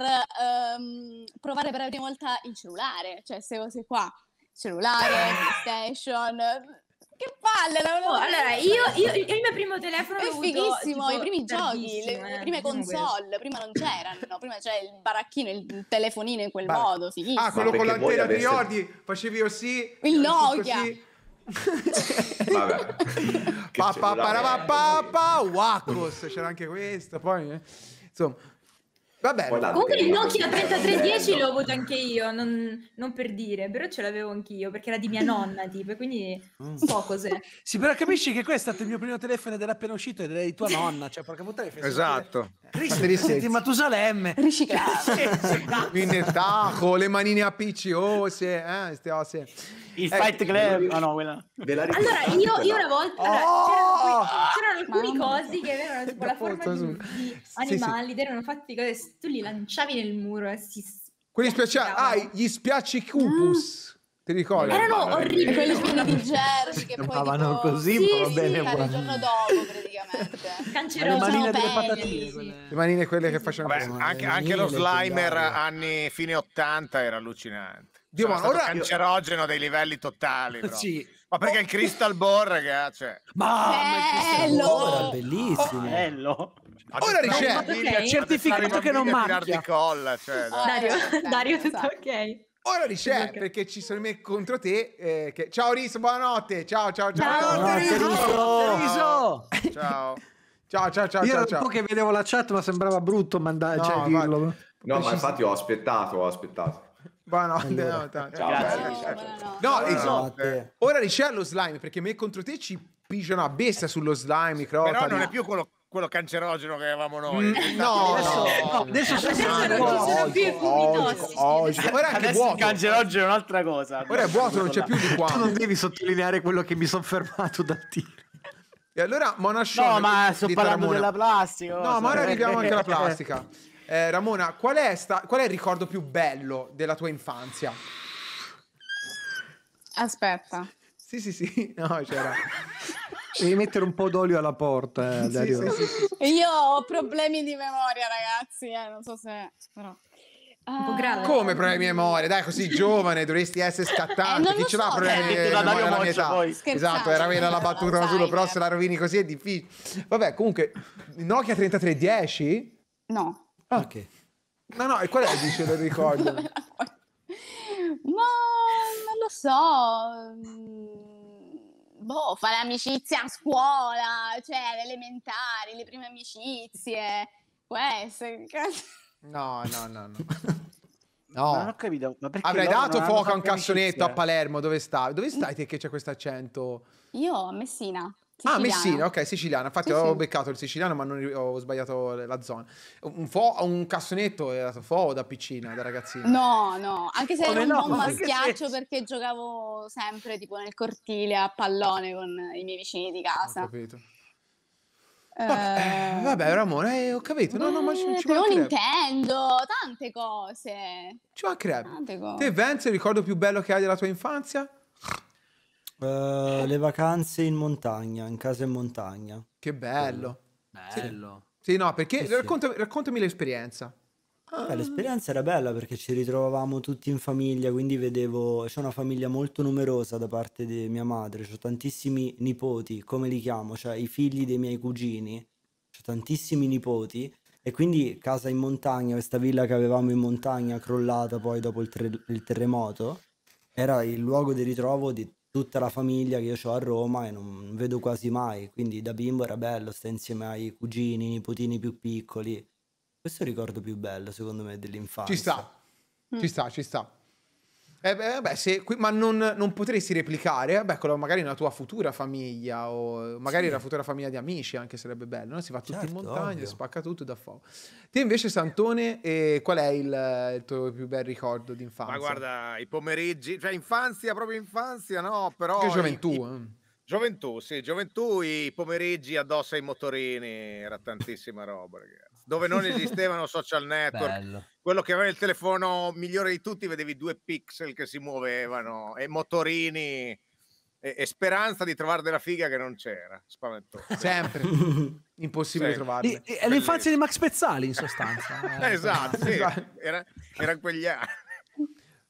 um, provare per la prima volta il cellulare, cioè se sei qua, cellulare, ah. PlayStation... Eh, che palle! La... Oh, allora, io, io, io, il mio primo telefono è fighissimo, i primi giochi, le, eh. prime console, prima non c'erano, prima c'era il baracchino, il telefonino in quel Beh. modo, fighissimo. Ah, quello con l'antena avesse... ti ricordi? Facevi così, il Nokia. Così. Cioè, vabbè. Papà, papà, papà, Wackos, c'era anche questo, poi... Eh. Insomma, Vabbè, comunque il Nokia 3310 l'ho avuto anche io, non, non, per dire, però ce l'avevo anch'io perché era di mia nonna, tipo, quindi mm. so cos'è. sì, però capisci che questo è stato il mio primo telefono ed era appena uscito ed era di tua nonna, cioè perché potrei puttana. Esatto. Senti, Matusalemme. Riciclato. Quindi taco, le manine a picciose, oh, eh, ste osse. Il eh, Fight Club. Oh, no, quella. Allora, io, io, una volta oh! allora, c'erano, oh! c'erano alcuni cosi che avevano tipo la forma di, di animali, sì, sì. erano fatti cose tu li lanciavi nel muro e si quelli spiacciati ah gli spiaccicupus ah. ti ricordi? erano Vabbè, orribili quelli pieni di Jersey che andavano tipo... così sì, va bene sì, il giorno dopo praticamente le manine delle patatine quelle... le manine quelle che facevano Beh, anche, anche lo slimer anni fine 80 era allucinante Dio, ma ora... cancerogeno dei livelli totali però. sì ma perché il Crystal Ball, ragazzi? Cioè... Mamma, bello! Ball, bellissimo! Bello! Ora riceve il certificato che non manca. Colla, cioè, Dario, esatto, esatto. Dario tutto ok. Ora Rice, perché ci sono me contro te. Eh, che... Ciao Riso, buonanotte. Ciao, ciao, ciao. Ciao, Riso. Ciao. Riso. ciao. Ciao, ciao, ciao. Io ciao, ciao. che vedevo la chat, ma sembrava brutto mandare, no, cioè, dirlo. No, ma infatti ho aspettato, ho aspettato. Buonanotte, allora. no, ciao, grazie. Ciao, ciao. No, esatto. Ora Rice lo slime, perché me contro te ci pigia una bestia sullo slime, micro. Però non è più quello quello cancerogeno che avevamo noi. Mm, no, adesso, no, adesso sono più i tossici. Ora è buoto. Il cancerogeno è un'altra cosa. Ora è vuoto, non c'è più di qua. non devi sottolineare quello che mi sono fermato dal tiro. E allora Mona Show No, ma sto parlando Ramona. della plastica. No, ma ora arriviamo anche alla plastica. Eh, Ramona, qual è, sta, qual è il ricordo più bello della tua infanzia? Aspetta. Sì, sì, sì. No, c'era. Devi mettere un po' d'olio alla porta, eh, Dario. Sì, sì, sì, Io ho problemi di memoria, ragazzi, eh, non so se... Però... Uh... Come problemi di memoria? Dai, così giovane, dovresti essere scattante. Eh, Chi ce l'ha so, cioè, problemi di memoria alla mia età? Esatto, era vera la battuta solo, però se la rovini così è difficile. Vabbè, comunque, Nokia 3310? No. Ah. Ok. No, no, e qual è dice del ricordo? Ma non lo so. Mm, boh, fa l'amicizia a scuola, cioè le elementari, le prime amicizie, questo. No, no, no, no. No. Ma non ho capito. Ma Avrei dato fuoco a un cassonetto amicizia? a Palermo, dove stai? Dove stai te che c'è questo accento? Io a Messina. Ah, siciliana. Ah, Messina, ok, siciliana. Infatti sì, ho sì. beccato il siciliano, ma non, ho sbagliato la zona. Un, fo- un cassonetto era fo da piccina, da ragazzina. No, no, anche se Come ero no, un buon maschiaccio perché giocavo sempre tipo nel cortile a pallone con i miei vicini di casa. Ho capito. Eh, vabbè, eh, vabbè Ramone, eh, ho capito. No, no, ma ci, ci Nintendo, tante cose. Ci mancherebbe. Tante cose. Te, Vance, il ricordo più bello che hai della tua infanzia? Uh, le vacanze in montagna, in casa in montagna. Che bello. Bello. Sì, no, perché sì, sì. Raccontami, raccontami, l'esperienza. Ah. l'esperienza era bella perché ci ritrovavamo tutti in famiglia, quindi vedevo, c'è una famiglia molto numerosa da parte di mia madre, ho tantissimi nipoti, come li chiamo, cioè i figli dei miei cugini, ho tantissimi nipoti e quindi casa in montagna, questa villa che avevamo in montagna crollata poi dopo il, tre- il terremoto, era il luogo di ritrovo di tutta la famiglia che io ho a Roma e non vedo quasi mai, quindi da bimbo era bello stare insieme ai cugini, nipotini più piccoli. Questo è il ricordo più bello secondo me dell'infanzia. Ci sta, mm. ci sta, ci sta. Eh beh, beh, se, ma non, non, potresti replicare, eh beh, con magari nella tua futura famiglia o magari sì. futura famiglia di amici, anche sarebbe bello, no? si va certo, in montagna, ovvio. spacca tutto da fuoco. Te invece Santone, eh, qual è il, il, tuo più bel ricordo di infanzia? Ma guarda, i pomeriggi, cioè infanzia, proprio infanzia, no, però... Che gioventù, i, eh. Gioventù, sì, gioventù, i pomeriggi addosso ai motorini, era tantissima roba, ragazzi dove non esistevano social network. Bello. Quello che aveva il telefono migliore di tutti, vedevi due pixel che si muovevano e motorini e, e speranza di trovare della figa che non c'era. Spaventoso. Sempre. Impossibile sì. trovarla. È l'infanzia di Max Pezzali, in sostanza. eh, esatto, sì. Esatto. era, era quegli anni.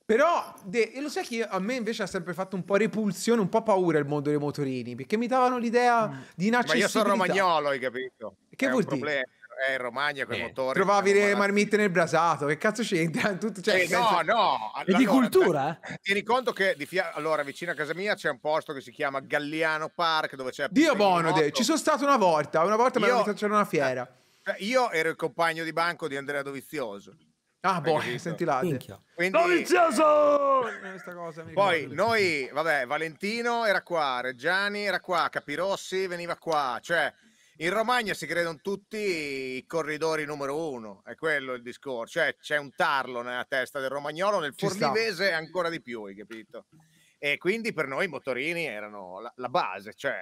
Però de- lo sai che a me invece ha sempre fatto un po' repulsione, un po' paura il mondo dei motorini, perché mi davano l'idea mm. di inaccessibilità. Ma io sono romagnolo, hai capito? Che È vuol dire? Eh, in Romagna con i motori. Trovavi le marmitte nel brasato, che cazzo c'entra? Tutto, cioè, eh, No, no. Allora, e di cultura? Beh, tieni conto che di fia... allora, vicino a casa mia c'è un posto che si chiama Galliano Park dove c'è... Dio buono, ci sono stato una volta, una volta Io... mi c'era una eh, fiera. Eh, io ero il compagno di banco di Andrea Dovizioso. Ah, boh, senti là. Quindi... Dovizioso! Poi noi, vabbè, Valentino era qua, Reggiani era qua, Capirossi veniva qua, cioè in Romagna si credono tutti i corridori numero uno, è quello il discorso, cioè c'è un tarlo nella testa del romagnolo, nel fornivese ancora di più, hai capito? E quindi per noi i motorini erano la, la base, cioè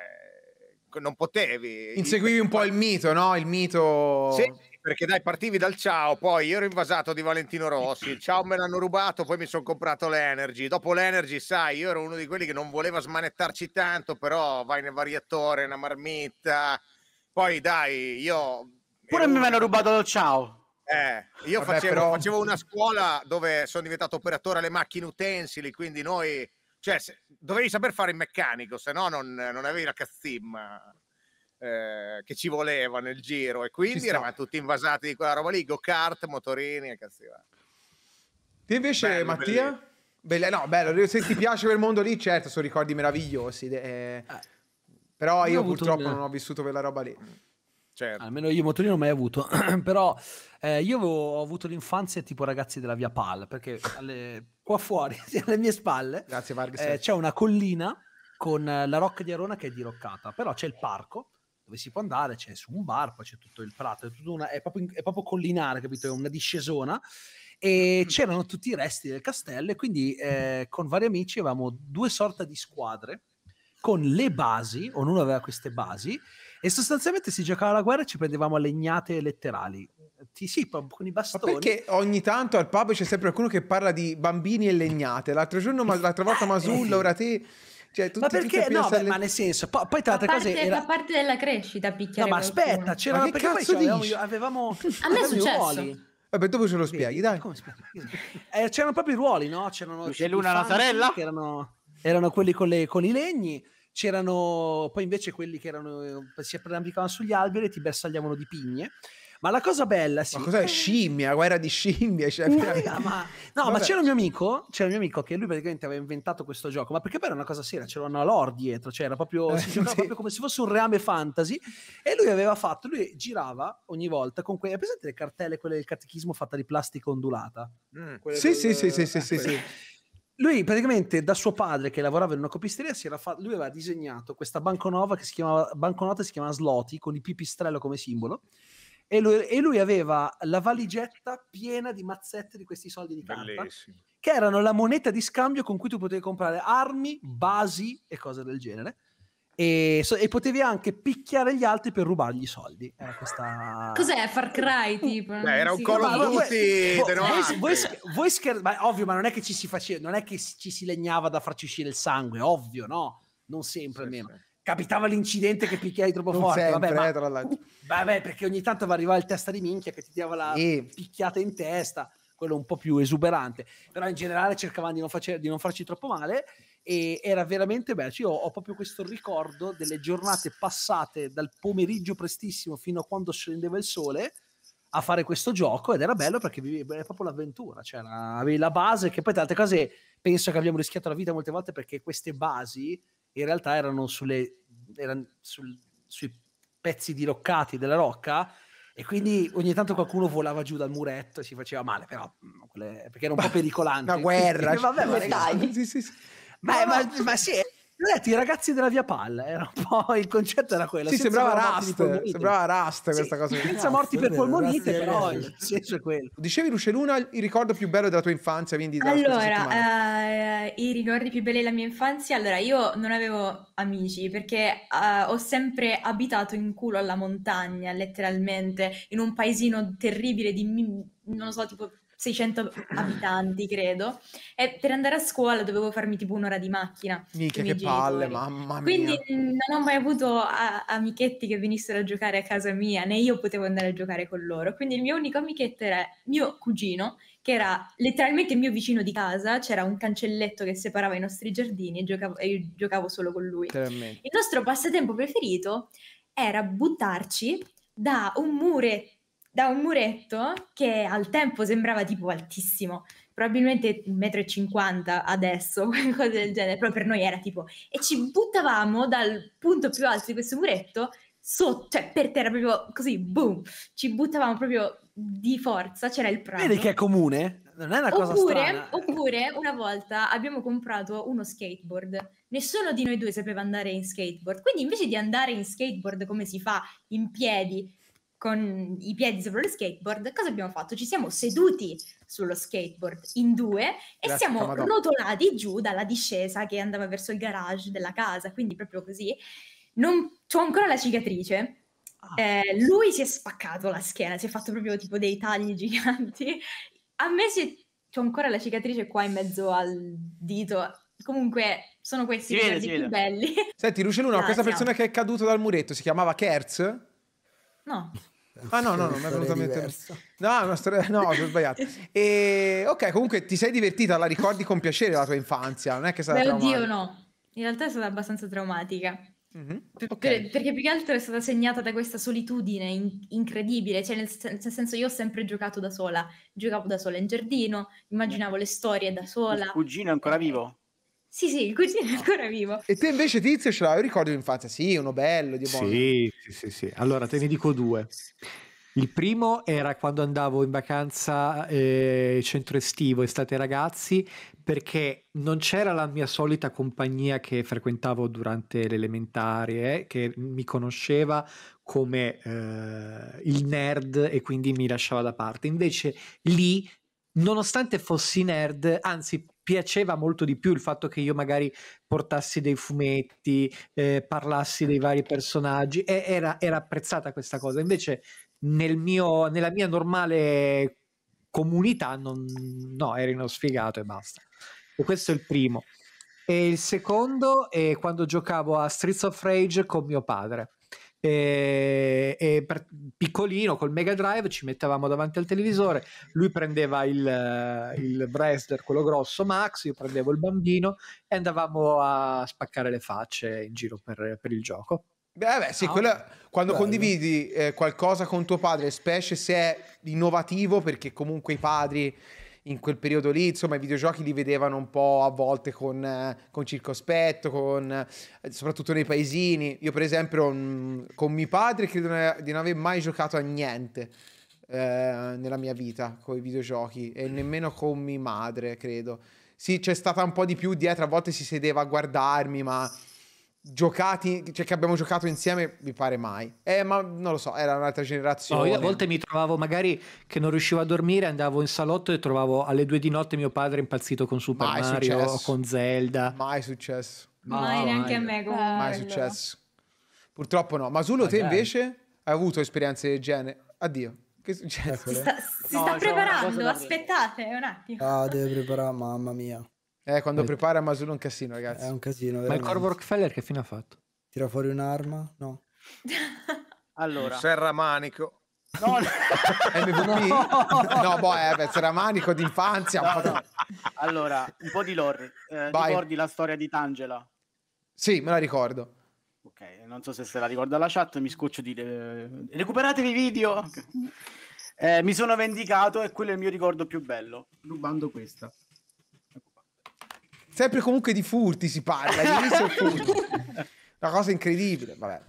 non potevi... Inseguivi un po' il mito, no? Il mito... Sì, perché dai, partivi dal ciao, poi io ero invasato di Valentino Rossi, il ciao me l'hanno rubato, poi mi sono comprato l'Energy. Dopo l'Energy, sai, io ero uno di quelli che non voleva smanettarci tanto, però vai nel variatore, una marmitta, poi dai, io... Pure mi hanno rubato il ciao. Eh, io Vabbè, facevo, però... facevo, una scuola dove sono diventato operatore alle macchine utensili, quindi noi... Cioè, se, dovevi saper fare il meccanico, se no non, non avevi la cazzimma eh, che ci voleva nel giro. E quindi eravamo tutti invasati di quella roba lì, go-kart, motorini e cazzimma. Ti invece, bello, Mattia? Bello. Bello, no, bello, se ti piace quel mondo lì, certo, sono ricordi meravigliosi. Eh. eh. Però io purtroppo un... non ho vissuto quella roba lì. Certo. Almeno io motorini non ho mai avuto, però eh, io avevo, ho avuto l'infanzia tipo ragazzi della via Pal, perché alle, qua fuori, alle mie spalle, Grazie, Vargas, eh, c'è una collina con la rocca di Arona che è diroccata, però c'è il parco dove si può andare, c'è su un bar, poi c'è tutto il prato, è, una, è, proprio, è proprio, collinare, capito? È una discesona e mm. c'erano tutti i resti del castello e quindi eh, con vari amici avevamo due sorta di squadre con le basi, ognuno aveva queste basi, e sostanzialmente si giocava la guerra e ci prendevamo a legnate letterali. Ti, sì, con i bastoni. Ma perché ogni tanto al pub c'è sempre qualcuno che parla di bambini e legnate. L'altro giorno, l'altra volta eh, Masulla, ora te... Cioè, ma perché no, beh, alle... ma nel senso, po- poi tra l'altra cosa era parte della crescita picchiare. No, ma aspetta, c'era ma una perché cazzo poi avevamo, avevamo A me è successo. Vabbè, dopo ce lo spieghi, dai. Eh, c'erano proprio i ruoli, no? C'erano Luna la sorella erano, erano quelli con, le, con i legni c'erano poi invece quelli che erano, eh, si arrampicavano sugli alberi e ti bersagliavano di pigne. Ma la cosa bella, sì. Ma cos'è eh. scimmia? Guerra di scimmia Cioè, no, cioè. ma, no ma, c'era un mio amico, c'era un mio amico che lui praticamente aveva inventato questo gioco, ma perché poi era una cosa seria, c'era una lore dietro, cioè era proprio, eh, si giocava sì. proprio come se fosse un reame fantasy e lui aveva fatto, lui girava ogni volta con quelle, presente le cartelle, quelle del catechismo fatta di plastica ondulata? Mm. Sì, del, sì, sì, eh, sì, sì, sì, sì, sì, sì. Eh, lui praticamente da suo padre che lavorava in una copisteria fa- lui aveva disegnato questa banconota che si chiamava, banconota si chiamava Sloti con il pipistrello come simbolo e lui, e lui, aveva la valigetta piena di mazzette di questi soldi di carta che erano la moneta di scambio con cui tu potevi comprare armi, basi e cose del genere e, so- e, potevi anche picchiare gli altri per rubargli i soldi. Era questa... Cos'è Far Cry? Tipo? Beh, era un sì, Call of Duty. Voi, voi, voi, voi scherzate, ovvio, ma non è che ci si faceva, non è che ci si legnava da farci uscire il sangue, ovvio, no? Non sempre sì, almeno. Sì. Capitava l'incidente che picchiavi troppo non forte. Sempre, vabbè, eh, tra l'altro. Uh, vabbè, perché ogni tanto arrivava il testa di minchia che ti dava la e... picchiata in testa, quello un po' più esuberante. Però in generale cercavamo di non, face- di non farci troppo male e era veramente bello. Cioè, io ho proprio questo ricordo delle giornate passate dal pomeriggio prestissimo fino a quando scendeva il sole a fare questo gioco ed era bello perché vivevi proprio l'avventura, cioè la, avevi la base che poi tante cose penso che abbiamo rischiato la vita molte volte perché queste basi in realtà erano, sulle, erano sul, sui pezzi diroccati della rocca e quindi ogni tanto qualcuno volava giù dal muretto e si faceva male, però mm, quelle, perché era un po' pericolante. Una guerra. Quindi, vabbè, ma, sì, sì, sì ma, ma, ma sì, eh. i ragazzi della Via Palla era un po' il concetto era quello. Sì, sembrava Rust, sembrava Rust questa sì, cosa. Senza morti per polmonite, Rust, però il senso è quello. Dicevi Luce Luna, il ricordo più bello della tua infanzia, quindi Allora, uh, i ricordi più belli della mia infanzia, allora io non avevo amici perché uh, ho sempre abitato in culo alla montagna, letteralmente, in un paesino terribile di non so, tipo 600 abitanti, credo. E per andare a scuola dovevo farmi tipo un'ora di macchina. Mica che genitori. palle, mamma mia. Quindi non ho mai avuto a- amichetti che venissero a giocare a casa mia, né io potevo andare a giocare con loro. Quindi il mio unico amichetto era mio cugino, che era letteralmente il mio vicino di casa, c'era un cancelletto che separava i nostri giardini e, giocavo, e io giocavo solo con lui. Il nostro passatempo preferito era buttarci da un muretto da un muretto che al tempo sembrava tipo altissimo, probabilmente 1,50 m adesso, qualcosa del genere, però per noi era tipo, e ci buttavamo dal punto più alto di questo muretto sotto, cioè per terra proprio così, boom, ci buttavamo proprio di forza, c'era il prato. Vedi che è comune? Non è una cosa oppure, strana. Oppure, una volta abbiamo comprato uno skateboard. Nessuno di noi due sapeva andare in skateboard. Quindi invece di andare in skateboard come si fa in piedi con i piedi sopra lo skateboard, cosa abbiamo fatto? Ci siamo seduti sullo skateboard in due e Grazie, siamo rotolati giù dalla discesa che andava verso il garage della casa, quindi proprio così. Non, ho ancora la cicatrice. Ah. Eh, lui si è spaccato la schiena, si è fatto proprio tipo dei tagli giganti. A me si ho ancora la cicatrice qua in mezzo al dito. Comunque sono questi i più belli. Senti, Luce Luna, questa persona che è caduta dal muretto si chiamava Kerz? No. Ah no, no, no, mi è venuta a mente... No, una storia... No, ho sbagliato. E, ok, comunque ti sei divertita, la ricordi con piacere la tua infanzia, non è che sarà Beh, traumatica. oddio no, in realtà è stata abbastanza traumatica. Mm-hmm. Okay. Per, perché più che altro è stata segnata da questa solitudine in, incredibile, cioè nel, nel, senso io ho sempre giocato da sola, giocavo da sola in giardino, immaginavo le storie da sola. Il cugino è ancora eh, vivo? Sì, sì, il cugino è ancora vivo. E te invece Tizio ce l'avevi ricordo l'infanzia. sì, uno bello, di buono. Sì, sì, sì, sì. Allora, te ne dico due. Il primo era quando andavo in vacanza eh, centro estivo, estate ragazzi, perché non c'era la mia solita compagnia che frequentavo durante le elementari, eh, che mi conosceva come eh, il nerd e quindi mi lasciava da parte. Invece lì, nonostante fossi nerd, anzi piaceva molto di più il fatto che io magari portassi dei fumetti, eh, parlassi dei vari personaggi, e era, era apprezzata questa cosa. Invece nel mio, nella mia normale comunità non, no, eri uno sfigato e basta. E questo è il primo. E il secondo è quando giocavo a Streets of Rage con mio padre e, e per, piccolino col Mega Drive ci mettevamo davanti al televisore lui prendeva il, il wrestler quello grosso Max io prendevo il bambino e andavamo a spaccare le facce in giro per, per il gioco Beh, beh, sì, ah, quella, quando bello. condividi eh, qualcosa con tuo padre, specie se è innovativo, perché comunque i padri in quel periodo lì, insomma, i videogiochi li vedevano un po' a volte con, con circospetto, con, eh, soprattutto nei paesini. Io, per esempio, mm, con mio padre credo di non aver mai giocato a niente eh, nella mia vita con i videogiochi e nemmeno con mia madre, credo. Sì, c'è stata un po' di più dietro, a volte si sedeva a guardarmi, ma giocati, cioè che abbiamo giocato insieme, mi pare mai. Eh, ma non lo so, era un'altra generazione. No, io a volte mi trovavo magari che non riuscivo a dormire, andavo in salotto e trovavo alle due di notte mio padre impazzito con Super mai Mario successo. o con Zelda. Mai successo. Mai, mai neanche a me comunque. Mai successo. Purtroppo no. Masulo, te invece hai avuto esperienze del genere? Addio. Che succede? Si sta, si no, sta preparando, aspettate un attimo. Ah, deve preparare, mamma mia. Eh, quando Poi... prepara Masulo è un casino, ragazzi. È un casino. Veramente. Ma il Corvo Rockefeller che fine ha fatto? Tira fuori un'arma? No. allora. Serra Manico. No, MVP? no, no boh, eh, Serramanico d'infanzia. No, no. Allora, un po' di lore. Eh, ricordi la storia di Tangela? Sì, me la ricordo. Ok, non so se se la ricorda la chat, mi scoccio di... Eh, recuperatevi i video! Eh, mi sono vendicato e quello è il mio ricordo più bello, rubando questa. Sempre comunque di furti si parla, all'inizio Una cosa incredibile, vabbè.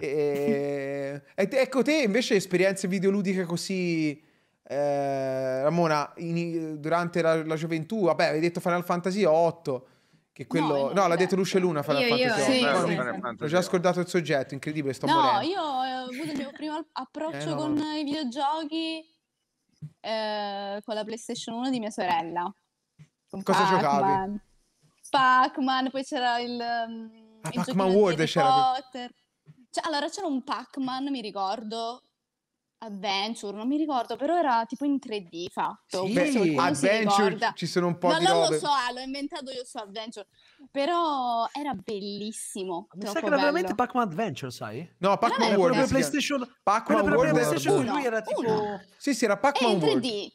E, ecco te invece esperienze videoludiche così... Eh, Ramona, in, durante la, la, gioventù, vabbè, avevi detto Final Fantasy 8. Che quello, no, no l'ha detto Luce Luna. Final io, Fantasy 8. Sì, sì, sì. Ho già scordato il soggetto, incredibile. Sto no, morendo. io ho eh, avuto il mio primo approccio eh, no. con i videogiochi eh, con la PlayStation 1 di mia sorella. Cosa Pac, giocavi? Man. Pac-Man, poi c'era il... Um, ah, Pac-Man World c'era. Potter. Cioè, allora c'era un Pac-Man, mi ricordo, Adventure, non mi ricordo, però era tipo in 3D fatto. Sì, Beh, Adventure ci sono un po' no, di robe. Non lo so, ah, l'ho inventato io su Adventure, però era bellissimo. Mi sa che era veramente Pac-Man Adventure, sai? No, Pac-Man World. Quello per PlayStation, Pac-Man World. lui era tipo... Uno. Sì, sì, era Pac-Man World. 3D.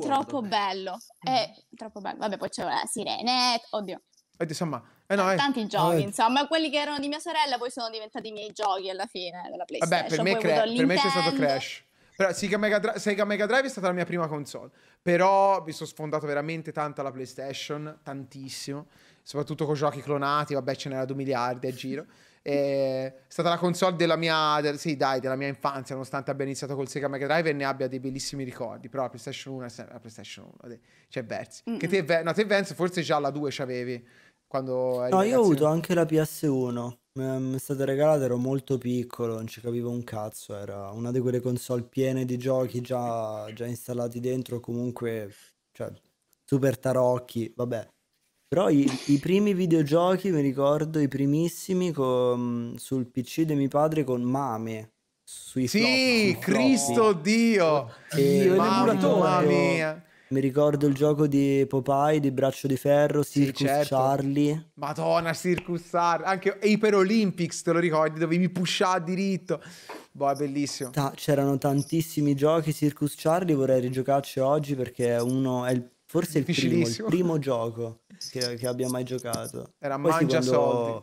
Troppo bello. È mm. Eh, troppo bello. Vabbè, poi c'era la Sirenette, eh, oddio. Ed, eh, insomma, eh no, eh, tanti giochi, eh. insomma, quelli che erano di mia sorella poi sono diventati i miei giochi alla fine della PlayStation. Vabbè, per me, cre- per me c'è stato Crash. Però Sega Mega, Dra- Sega Mega Drive è stata la mia prima console. Però mi sono sfondato veramente tanto alla PlayStation, tantissimo. Soprattutto con giochi clonati, vabbè ce n'era 2 miliardi a giro. Eh, è stata la console della mia, del, sì, dai, della mia infanzia, nonostante abbia iniziato col Sega Mega Drive e ne abbia dei bellissimi ricordi. Però la PlayStation 1 è sempre eh, la PlayStation 1, c'è cioè Versi. Mm-hmm. Che te, no, te Vance forse già la 2 c'avevi. Quando no, io ho avuto anche la PS1. Mi è stata regalata, ero molto piccolo, non ci capivo un cazzo. Era una di quelle console piene di giochi già, già installati dentro, comunque, cioè, super tarocchi, vabbè. Però i, i primi videogiochi, mi ricordo, i primissimi con, sul PC di mio padre con Mame. Sui sì, flop, Cristo floppy. Dio! E Mamma mia! Mi ricordo il gioco di Popeye, di Braccio di Ferro, Circus sì, certo. Charlie. Madonna, Circus Charlie. Anche Hyper Olympics, te lo ricordi, dovevi pushare diritto. Boh, è bellissimo. Ta c'erano tantissimi giochi, Circus Charlie vorrei rigiocarci oggi perché uno è il Forse il primo, il primo gioco che, che, abbia mai giocato. Era Poi Mangia sì, quando, Soldi.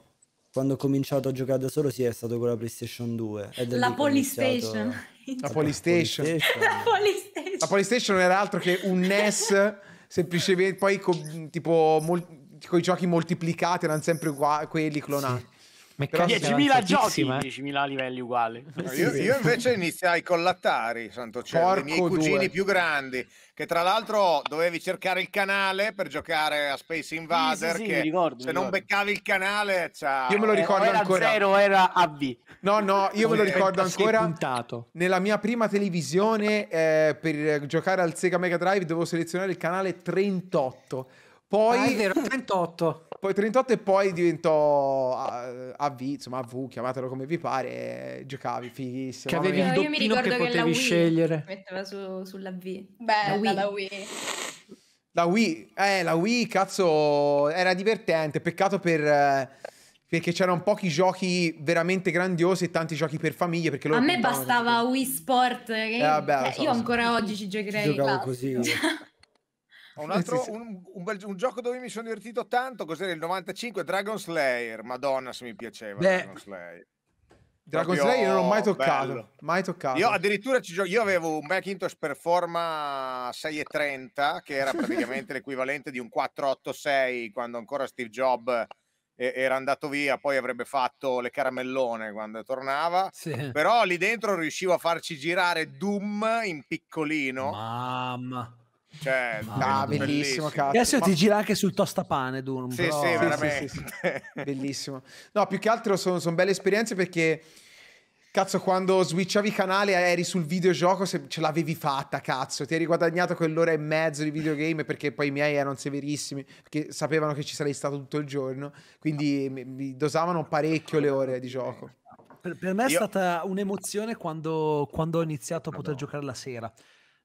Quando ho cominciato a giocare da solo, sì, è stato con la PlayStation 2. La Polystation. La Polystation. La Polystation. La Polystation era altro che un NES, semplicemente poi con, tipo, mol- con i giochi moltiplicati erano sempre qua, quelli clonati. Sì. 10.000 giochi, eh? 10.000 livelli uguali. Io, io, invece iniziai con l'Attari, santo cielo, i miei cugini due. più grandi, che tra l'altro dovevi cercare il canale per giocare a Space Invader, sì, sì, sì, ricordo, se non beccavi il canale... Cioè... Io me lo ricordo era ancora... Zero, era AV. No, no, io me lo ricordo ancora... Puntato. Nella mia prima televisione, eh, per giocare al Sega Mega Drive, dovevo selezionare il canale 38. Poi... Ah, 38. Poi 38 e poi diventò AV, insomma AV, chiamatelo come vi pare, giocavi fighissimo. Che avevi il doppino che potevi che Wii scegliere. Metteva su, sulla V. Bella la Wii. La Wii. eh, la Wii, cazzo, era divertente, peccato per eh, perché c'erano pochi giochi veramente grandiosi e tanti giochi per famiglie. Perché loro a me bastava Wii Sport, eh, che eh, vabbè, cioè, so, io so, ancora so. oggi ci giocherei. Giocavo così. Un, altro, Un, un, bel, un, gioco dove mi sono divertito tanto, cos'era il 95? Dragon Slayer, madonna se mi piaceva Beh. Dragon Slayer. Dragon Proprio Slayer non l'ho mai toccato, mai toccato. Io addirittura ci gio- io avevo un Macintosh Performa 630 che era praticamente l'equivalente di un 486 quando ancora Steve Jobs era andato via, poi avrebbe fatto le caramellone quando tornava. Sì. Però lì dentro riuscivo a farci girare Doom in piccolino. Mamma cioè, ah, bellissimo, bellissimo. Adesso Ma... ti gira anche sul tostapane, Dunum. Sì, però... sì, veramente. Sì, sì, bellissimo. No, più che altro sono, sono belle esperienze perché... Cazzo, quando switchavi canale eh, eri sul videogioco, se ce l'avevi fatta, cazzo. Ti eri guadagnato quell'ora e mezzo di videogame perché poi i miei erano severissimi, perché sapevano che ci sarei stato tutto il giorno. Quindi mi dosavano parecchio le ore di gioco. Per, per me è Io... stata un'emozione quando, quando, ho iniziato a poter Madonna. giocare la sera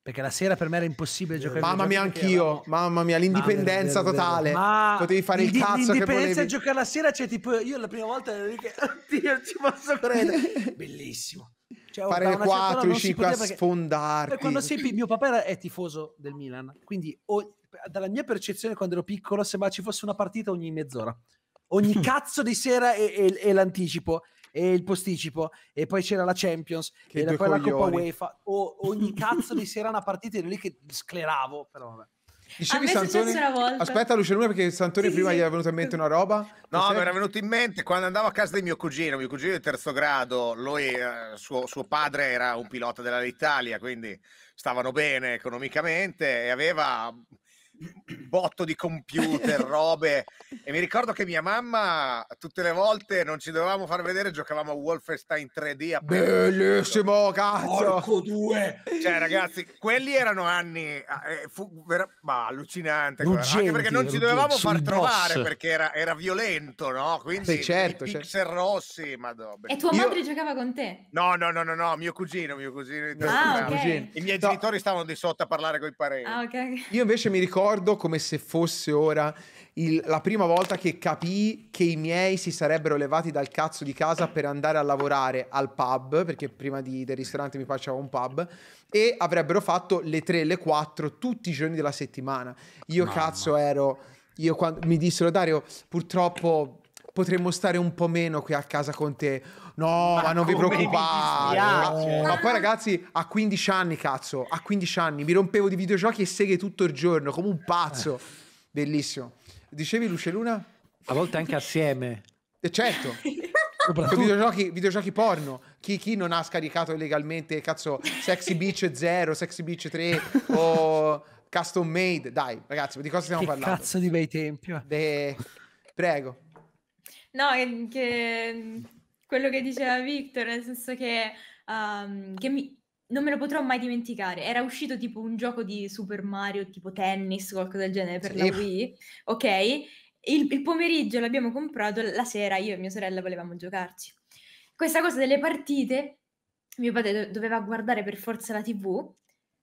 perché la sera per me era impossibile giocare mamma mia anch'io mamma mia l'indipendenza totale ma potevi fare il cazzo che volevi l'indipendenza giocare la sera cioè tipo io la prima volta ero lì che oddio ci posso credere bellissimo cioè, fare le 4 5 a sfondarti quando sei mio papà era, è tifoso del Milan quindi o, dalla mia percezione quando ero piccolo sembrava ci fosse una partita ogni mezz'ora ogni cazzo di sera e, e, e l'anticipo e il posticipo e poi c'era la Champions che e poi coglioni. la Coppa UEFA o ogni cazzo di sera una partita ero lì che scleravo però vabbè Dicevi Santoni? Aspetta Lucianuna perché Santoni sì, prima sì. gli era venuta in mente una roba. No, mi era venuto in mente quando andavo a casa di mio cugino, mio cugino di terzo grado, lui, eh, suo, suo, padre era un pilota dell'Italia, quindi stavano bene economicamente e aveva botto di computer, robe. E mi ricordo che mia mamma, tutte le volte non ci dovevamo far vedere, giocavamo a Wolfenstein 3D. Bellissimo, cazzo! Porco due! Cioè, ragazzi, quelli erano anni eh, eh fu, vera, bah, allucinante. Ruggenti, anche perché non ci dovevamo far trovare boss. perché era, era, violento, no? Quindi sì, certo, i cioè pixel certo. rossi, madonna. E tua madre Io... giocava con te? No, no, no, no, no, mio cugino, mio cugino. Ah, ah okay. I miei no. genitori stavano di sotto a parlare con i parenti. Ah, okay. Io invece mi ricordo ricordo come se fosse ora il, la prima volta che capii che i miei si sarebbero levati dal cazzo di casa per andare a lavorare al pub, perché prima di, del ristorante mi faceva un pub, e avrebbero fatto le tre, le quattro tutti i giorni della settimana. Io no, cazzo ero... Io quando mi dissero Dario, purtroppo potremmo stare un po' meno qui a casa con te. No, ma, ma non vi preoccupate. No. Ma poi ragazzi, a 15 anni, cazzo, a 15 anni mi rompevo di videogiochi e seghe tutto il giorno, come un pazzo. Eh. Bellissimo. Dicevi Luce Luna? A volte anche assieme. E eh, certo. videogiochi, videogiochi porno. Chi, chi, non ha scaricato illegalmente, cazzo, Sexy Beach 0, Sexy Beach 3 o Custom Made? Dai, ragazzi, di cosa stiamo che parlando? Cazzo di bei tempi. De... Prego. No, che, che quello che diceva Victor, nel senso che, um, che mi, non me lo potrò mai dimenticare. Era uscito tipo un gioco di Super Mario, tipo tennis, qualcosa del genere per sì. la Wii, ok? Il, il, pomeriggio l'abbiamo comprato, la sera io e mia sorella volevamo giocarci. Questa cosa delle partite, mio padre doveva guardare per forza la TV,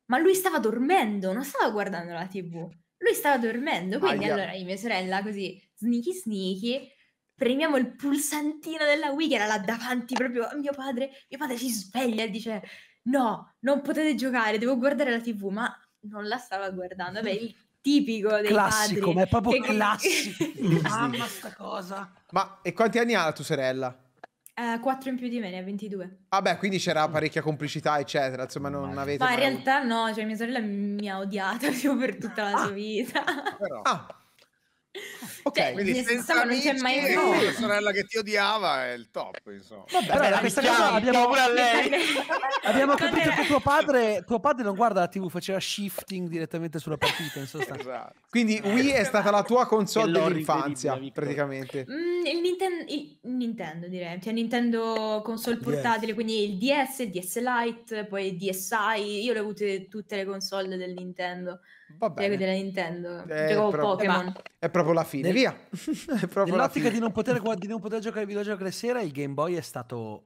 ma lui stava dormendo, non stava guardando la TV. Lui stava dormendo, quindi Aia. allora io e mia sorella così, sneaky sneaky, premiamo il pulsantino della Wii che era là davanti proprio a mio padre. Mio padre si sveglia e dice: No, non potete giocare, devo guardare la TV, ma non la stava guardando. Vabbè, il tipico dei classico, padri. ma è proprio che... classico. Mamma sta cosa. Ma e quanti anni ha tua sorella? Uh, eh, 4 in più di me, ne ha 22. Vabbè, ah quindi c'era parecchia complicità, eccetera. Insomma, non ma avete. Ma in mai... realtà no, cioè mia sorella mi ha odiata più per tutta la ah, sua vita. Però. Ah. Ok, cioè, quindi senza non amici, c'è mai no. la sorella che ti odiava è il top insomma. Vabbè, Vabbè la abbiamo pure a lei abbiamo capito che tuo padre, tuo padre non guarda la tv faceva shifting direttamente sulla partita in sostanza esatto. quindi eh, Wii è stata la tua console dell'infanzia praticamente mm, il, Ninten- il, Nintendo direi cioè Nintendo console portatile yes. quindi il DS, il DS Lite poi il DSi io le ho avute tutte le console del Nintendo Va bene. della Nintendo. È, eh, Gioco pro- Pokémon. Eh, è proprio la fine, via. è proprio Nell'ottica di non, poter, di non poter giocare ai videogiochi la sera, il Game Boy è stato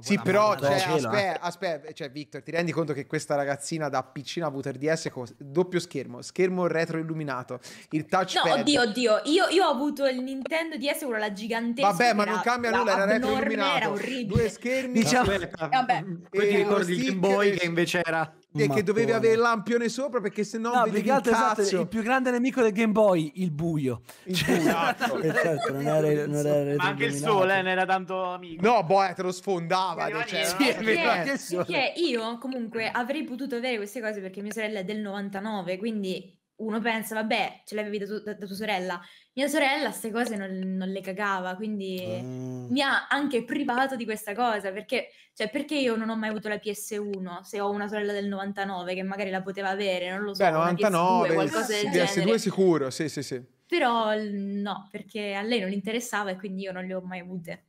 sì, però cioè, aspetta, aspetta, eh. cioè, Victor, ti rendi conto che questa ragazzina da piccina ha avuto RDS con doppio schermo, schermo retroilluminato, il touchpad. No, oddio, oddio, io, io ho avuto il Nintendo DS, quello la gigantesca. Vabbè, ma non cambia nulla, era retroilluminato. Era orribile. Due schermi. Diciamo, vabbè. E poi ti ricordi il Game Boy che invece era e che dovevi avere il lampione sopra perché se no, no vedevi il Esatto, il più grande nemico del Game Boy il buio, il cioè, buio. Esatto. Eh, certo, anche il sole eh, non era tanto amico no boh eh, te lo sfondava cioè. sì, cioè, sì, no? perché, perché io comunque avrei potuto avere queste cose perché mia sorella è del 99 quindi uno pensa, vabbè, ce l'avevi da, tu, da, da tua sorella. Mia sorella queste cose non, non, le cagava, quindi mm. mi ha anche privato di questa cosa, perché, cioè, perché io non ho mai avuto la PS1, se ho una sorella del 99 che magari la poteva avere, non lo so, Beh, 99, PS2, qualcosa del PS2 genere. sicuro, sì, sì, sì. Però no, perché a lei non interessava e quindi io non le ho mai avute.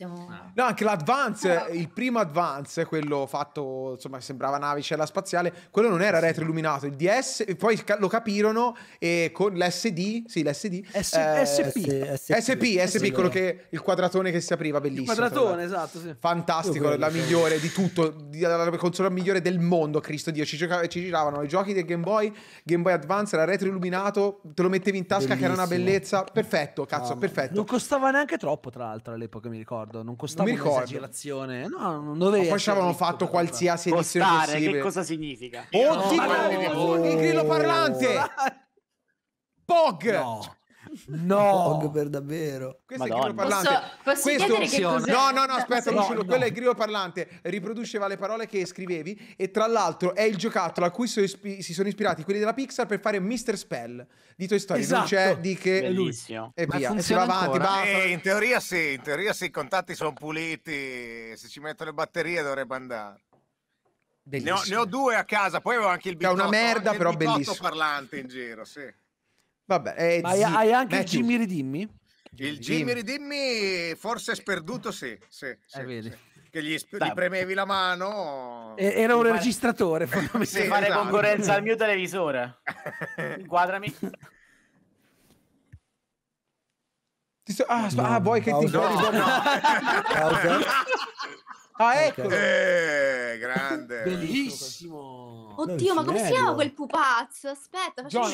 Siamo... Ah. No, anche l'Advance, ah, il primo Advance, quello fatto, insomma, sembrava navicella spaziale, quello non era retro illuminato, il DS, poi lo capirono e con l'SD, sì, l'SD, S- eh, SP. S- SP, SP, SP, quello che, il quadratone che si apriva, bellissimo. Il quadratone, esatto, sì. Fantastico, la migliore di tutto, la console migliore del mondo, Cristo Dio, ci, gioca- ci giravano i giochi del Game Boy, Game Boy Advance era retro illuminato, te lo mettevi in tasca Bellissimo. che era una bellezza, perfetto, cazzo, ah, perfetto. Non costava neanche troppo, tra l'altro, all'epoca mi ricordo ricordo, non costava non un'esagerazione. No, non doveva. Ma poi ci avevano fatto qualsiasi edizione possibile. che cosa significa? Oh, no, ti no, no, no, no, no, no, no, no, no, no, No, Pog per davvero. Questo Madonna. è il grillo parlante. Posso, posso Questo... No, no, no, aspetta, no, Luciano, no. quello è il grillo parlante. Riproduceva le parole che scrivevi e tra l'altro è il giocattolo a cui so ispi... si sono ispirati quelli della Pixar per fare Mr. Spell di Toy Story. Esatto. Lui c'è di che Bellissimo. e via. E si va avanti, basta. Eh, in teoria sì, in teoria sì, i contatti sono puliti, se ci mettono le batterie dovrebbe andare. Ne ho, ne ho, due a casa, poi avevo anche il bigotto. È una merda, però bellissimo. parlante in giro, sì. Vabbè, eh, hai, hai, anche Matthew. il Jimmy Ridimmi? Il Jimmy Ridimmi forse sperduto sì, sì, sì, eh, sì. Che gli, sp- gli, premevi la mano. E- era un fare... registratore. Eh, sì, fare esatto. concorrenza al mio televisore. Inquadrami. So- ah, ah no, ah, vuoi che ti fuori? No, no. ah, ah ecco. ecco. Eh, grande. Bellissimo. Oddio, ma come si chiama quel pupazzo? Aspetta, facciamo un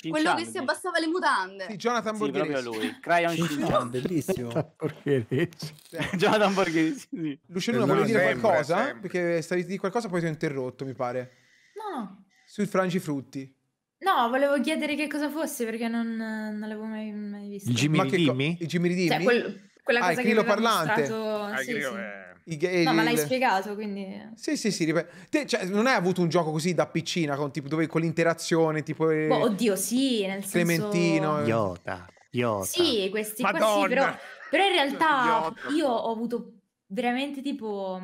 Chin quello Chan, che si abbassava le mutande. Sì, Jonathan sì, proprio lui. Cryon Chan, bellissimo. Jonathan Borghese, sì. Luciano esatto. vuole dire sempre, qualcosa? Sempre. Perché stavi di qualcosa poi ti ho interrotto, mi pare. No, no. Sui frangifrutti. No, volevo chiedere che cosa fosse perché non, non l'avevo mai, mai visto. Il Jimmy Dimmi? Co- il Jimmy Dimmi? Cioè, quello quella ah, cosa ah, che parlante. mostrato... Sì, sì. È... No, ma l'hai spiegato, quindi... Sì, sì, sì, Te, cioè, non hai avuto un gioco così da piccina, con, tipo, dove, con l'interazione, tipo... Eh, boh, oddio, sì, nel senso Clementino. Eh. Iota, Iota. Sì, questi Madonna. qua sì, però, però in realtà Iota. io ho avuto veramente tipo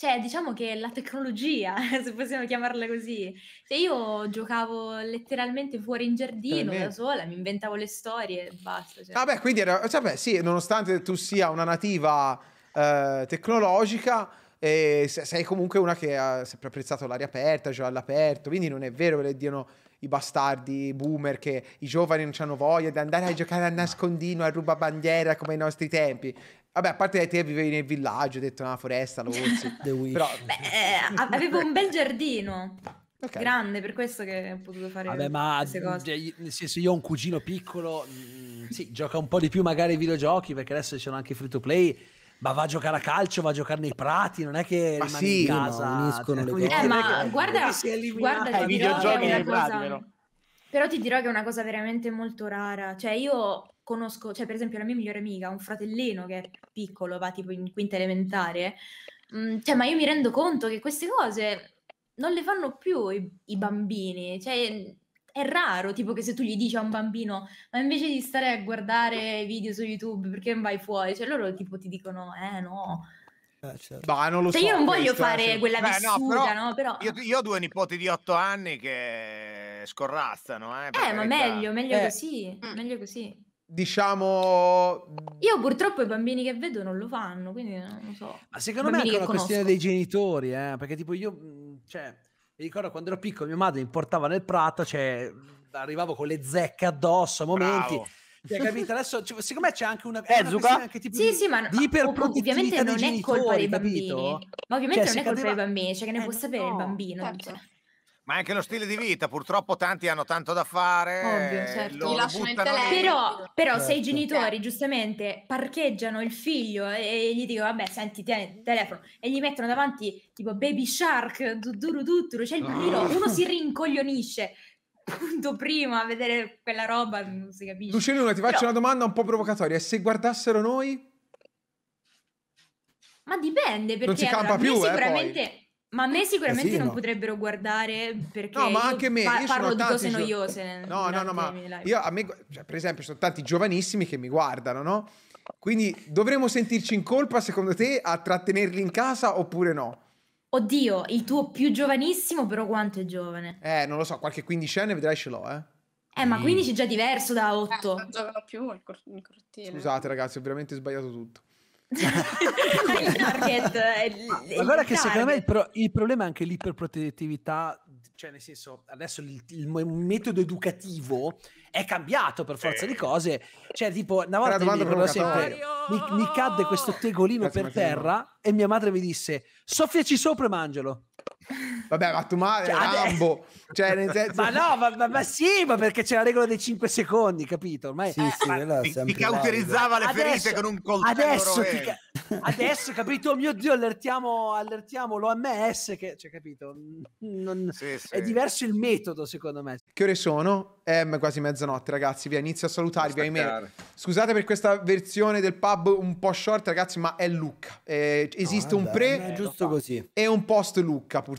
cioè diciamo che la tecnologia, se possiamo chiamarla così, Se io giocavo letteralmente fuori in giardino da sola, mi inventavo le storie e basta. Cioè. Vabbè, ah, quindi era, cioè, beh, sì, nonostante tu sia una nativa eh, tecnologica, eh, sei comunque una che ha sempre apprezzato l'aria aperta, cioè all'aperto, quindi non è vero che le diano i bastardi, i boomer, che i giovani non hanno voglia di andare a giocare a nascondino, a rubabandiera come ai nostri tempi. Vabbè, a parte che te vivevi nel villaggio, ho detto una ah, foresta, lo orsi. Però... Beh, eh, avevo un bel giardino. Okay. Grande, per questo che ho potuto fare Vabbè, ma cose. nel senso io ho un cugino piccolo, mm, sì, gioca un po' di più magari ai videogiochi, perché adesso ci sono anche i free to play, ma va a giocare a calcio, va a giocare nei prati, non è che ma rimani sì, in casa. No, cioè, uniscono le cose. Eh, ma guarda, guarda i videogiochi nei prati, però. Però ti dirò che è una cosa veramente molto rara. Cioè, io conosco, cioè per esempio la mia migliore amica ha un fratellino che è piccolo, va tipo in quinta elementare, mm, cioè ma io mi rendo conto che queste cose non le fanno più i, i bambini, cioè è raro tipo che se tu gli dici a un bambino ma invece di stare a guardare video su YouTube perché non vai fuori, cioè loro tipo ti dicono eh no, eh, certo. bah, non lo cioè, so, io non voglio questo, eh, fare cioè... quella Beh, vissuta, no, però, no? Però... Io, io, ho due nipoti di otto anni che scorrazzano. Eh, eh ma meglio, meglio eh. così. Mm. Meglio così diciamo... Io purtroppo i bambini che vedo non lo fanno, quindi non lo so. Ma secondo me è anche una questione dei genitori, eh? perché tipo io, mm, cioè, mi ricordo quando ero piccolo mia madre mi portava nel prato, cioè, arrivavo con le zecche addosso a momenti. Bravo. Cioè, capito? Adesso, cioè, secondo me c'è anche una, eh, una anche tipo sì, di, sì, ma, di ovviamente non è colpa dei bambini. Capito? Ma ovviamente cioè, non è colpa cadeva... dei bambini, cioè che ne eh, può sapere il bambino. Certo. Cioè. Ma anche lo stile di vita, purtroppo tanti hanno tanto da fare. Ovvio, certo. Gli il Però, però certo. se i certo. genitori giustamente parcheggiano il figlio e, gli dicono, vabbè, senti, tieni il telefono, e gli mettono davanti tipo Baby Shark, Duduru Dutturu, cioè il bambino, ah. uno si rincoglionisce. Punto prima a vedere quella roba, non si capisce. Luciano, ti faccio però... una domanda un po' provocatoria. se guardassero noi? Ma dipende perché non si campa allora, più, eh, sicuramente... Poi ma a me eh, sicuramente eh sì, non no. potrebbero guardare perché no, ma anche me, pa- parlo di cose noiose. No, no, no, ma io a me, cioè, per esempio, sono tanti giovanissimi che mi guardano, no? Quindi dovremmo sentirci in colpa, secondo te, a trattenerli in casa oppure no? Oddio, il tuo più giovanissimo però quanto è giovane? Eh, non lo so, qualche quindicenne vedrai ce l'ho, eh. Eh, ma 15 è già diverso da 8. Eh, non giocano più il, il cortile. Scusate ragazzi, ho veramente sbagliato tutto il target ma, il guarda che target. secondo me il, pro, il, problema è anche l'iperprotettività cioè nel senso adesso il, il metodo educativo è cambiato per forza eh. di cose cioè tipo una volta mi, ricordo sempre, mi, mi cadde questo tegolino Grazie per terra e mia madre mi disse soffiaci sopra e mangialo Vabbè, ma tu male, cioè, Rambo. Cioè, nel senso... ma no, ma, ma, ma, sì, ma perché c'è la regola dei 5 secondi, capito? Ormai sì, eh, sì, ma... ti, cauterizzava le adesso, ferite con un coltello adesso, ti... adesso, capito? Oh mio Dio, allertiamo, allertiamo l'OMS, che, cioè, capito? Non... Sì, sì. È diverso il metodo, secondo me. Che ore sono? È quasi mezzanotte, ragazzi. Vi inizio a salutarvi. Ahimè. Scusate per questa versione del pub un po' short, ragazzi, ma è Lucca. Eh, esiste no, vabbè, un pre è giusto così. e un post Lucca, purtroppo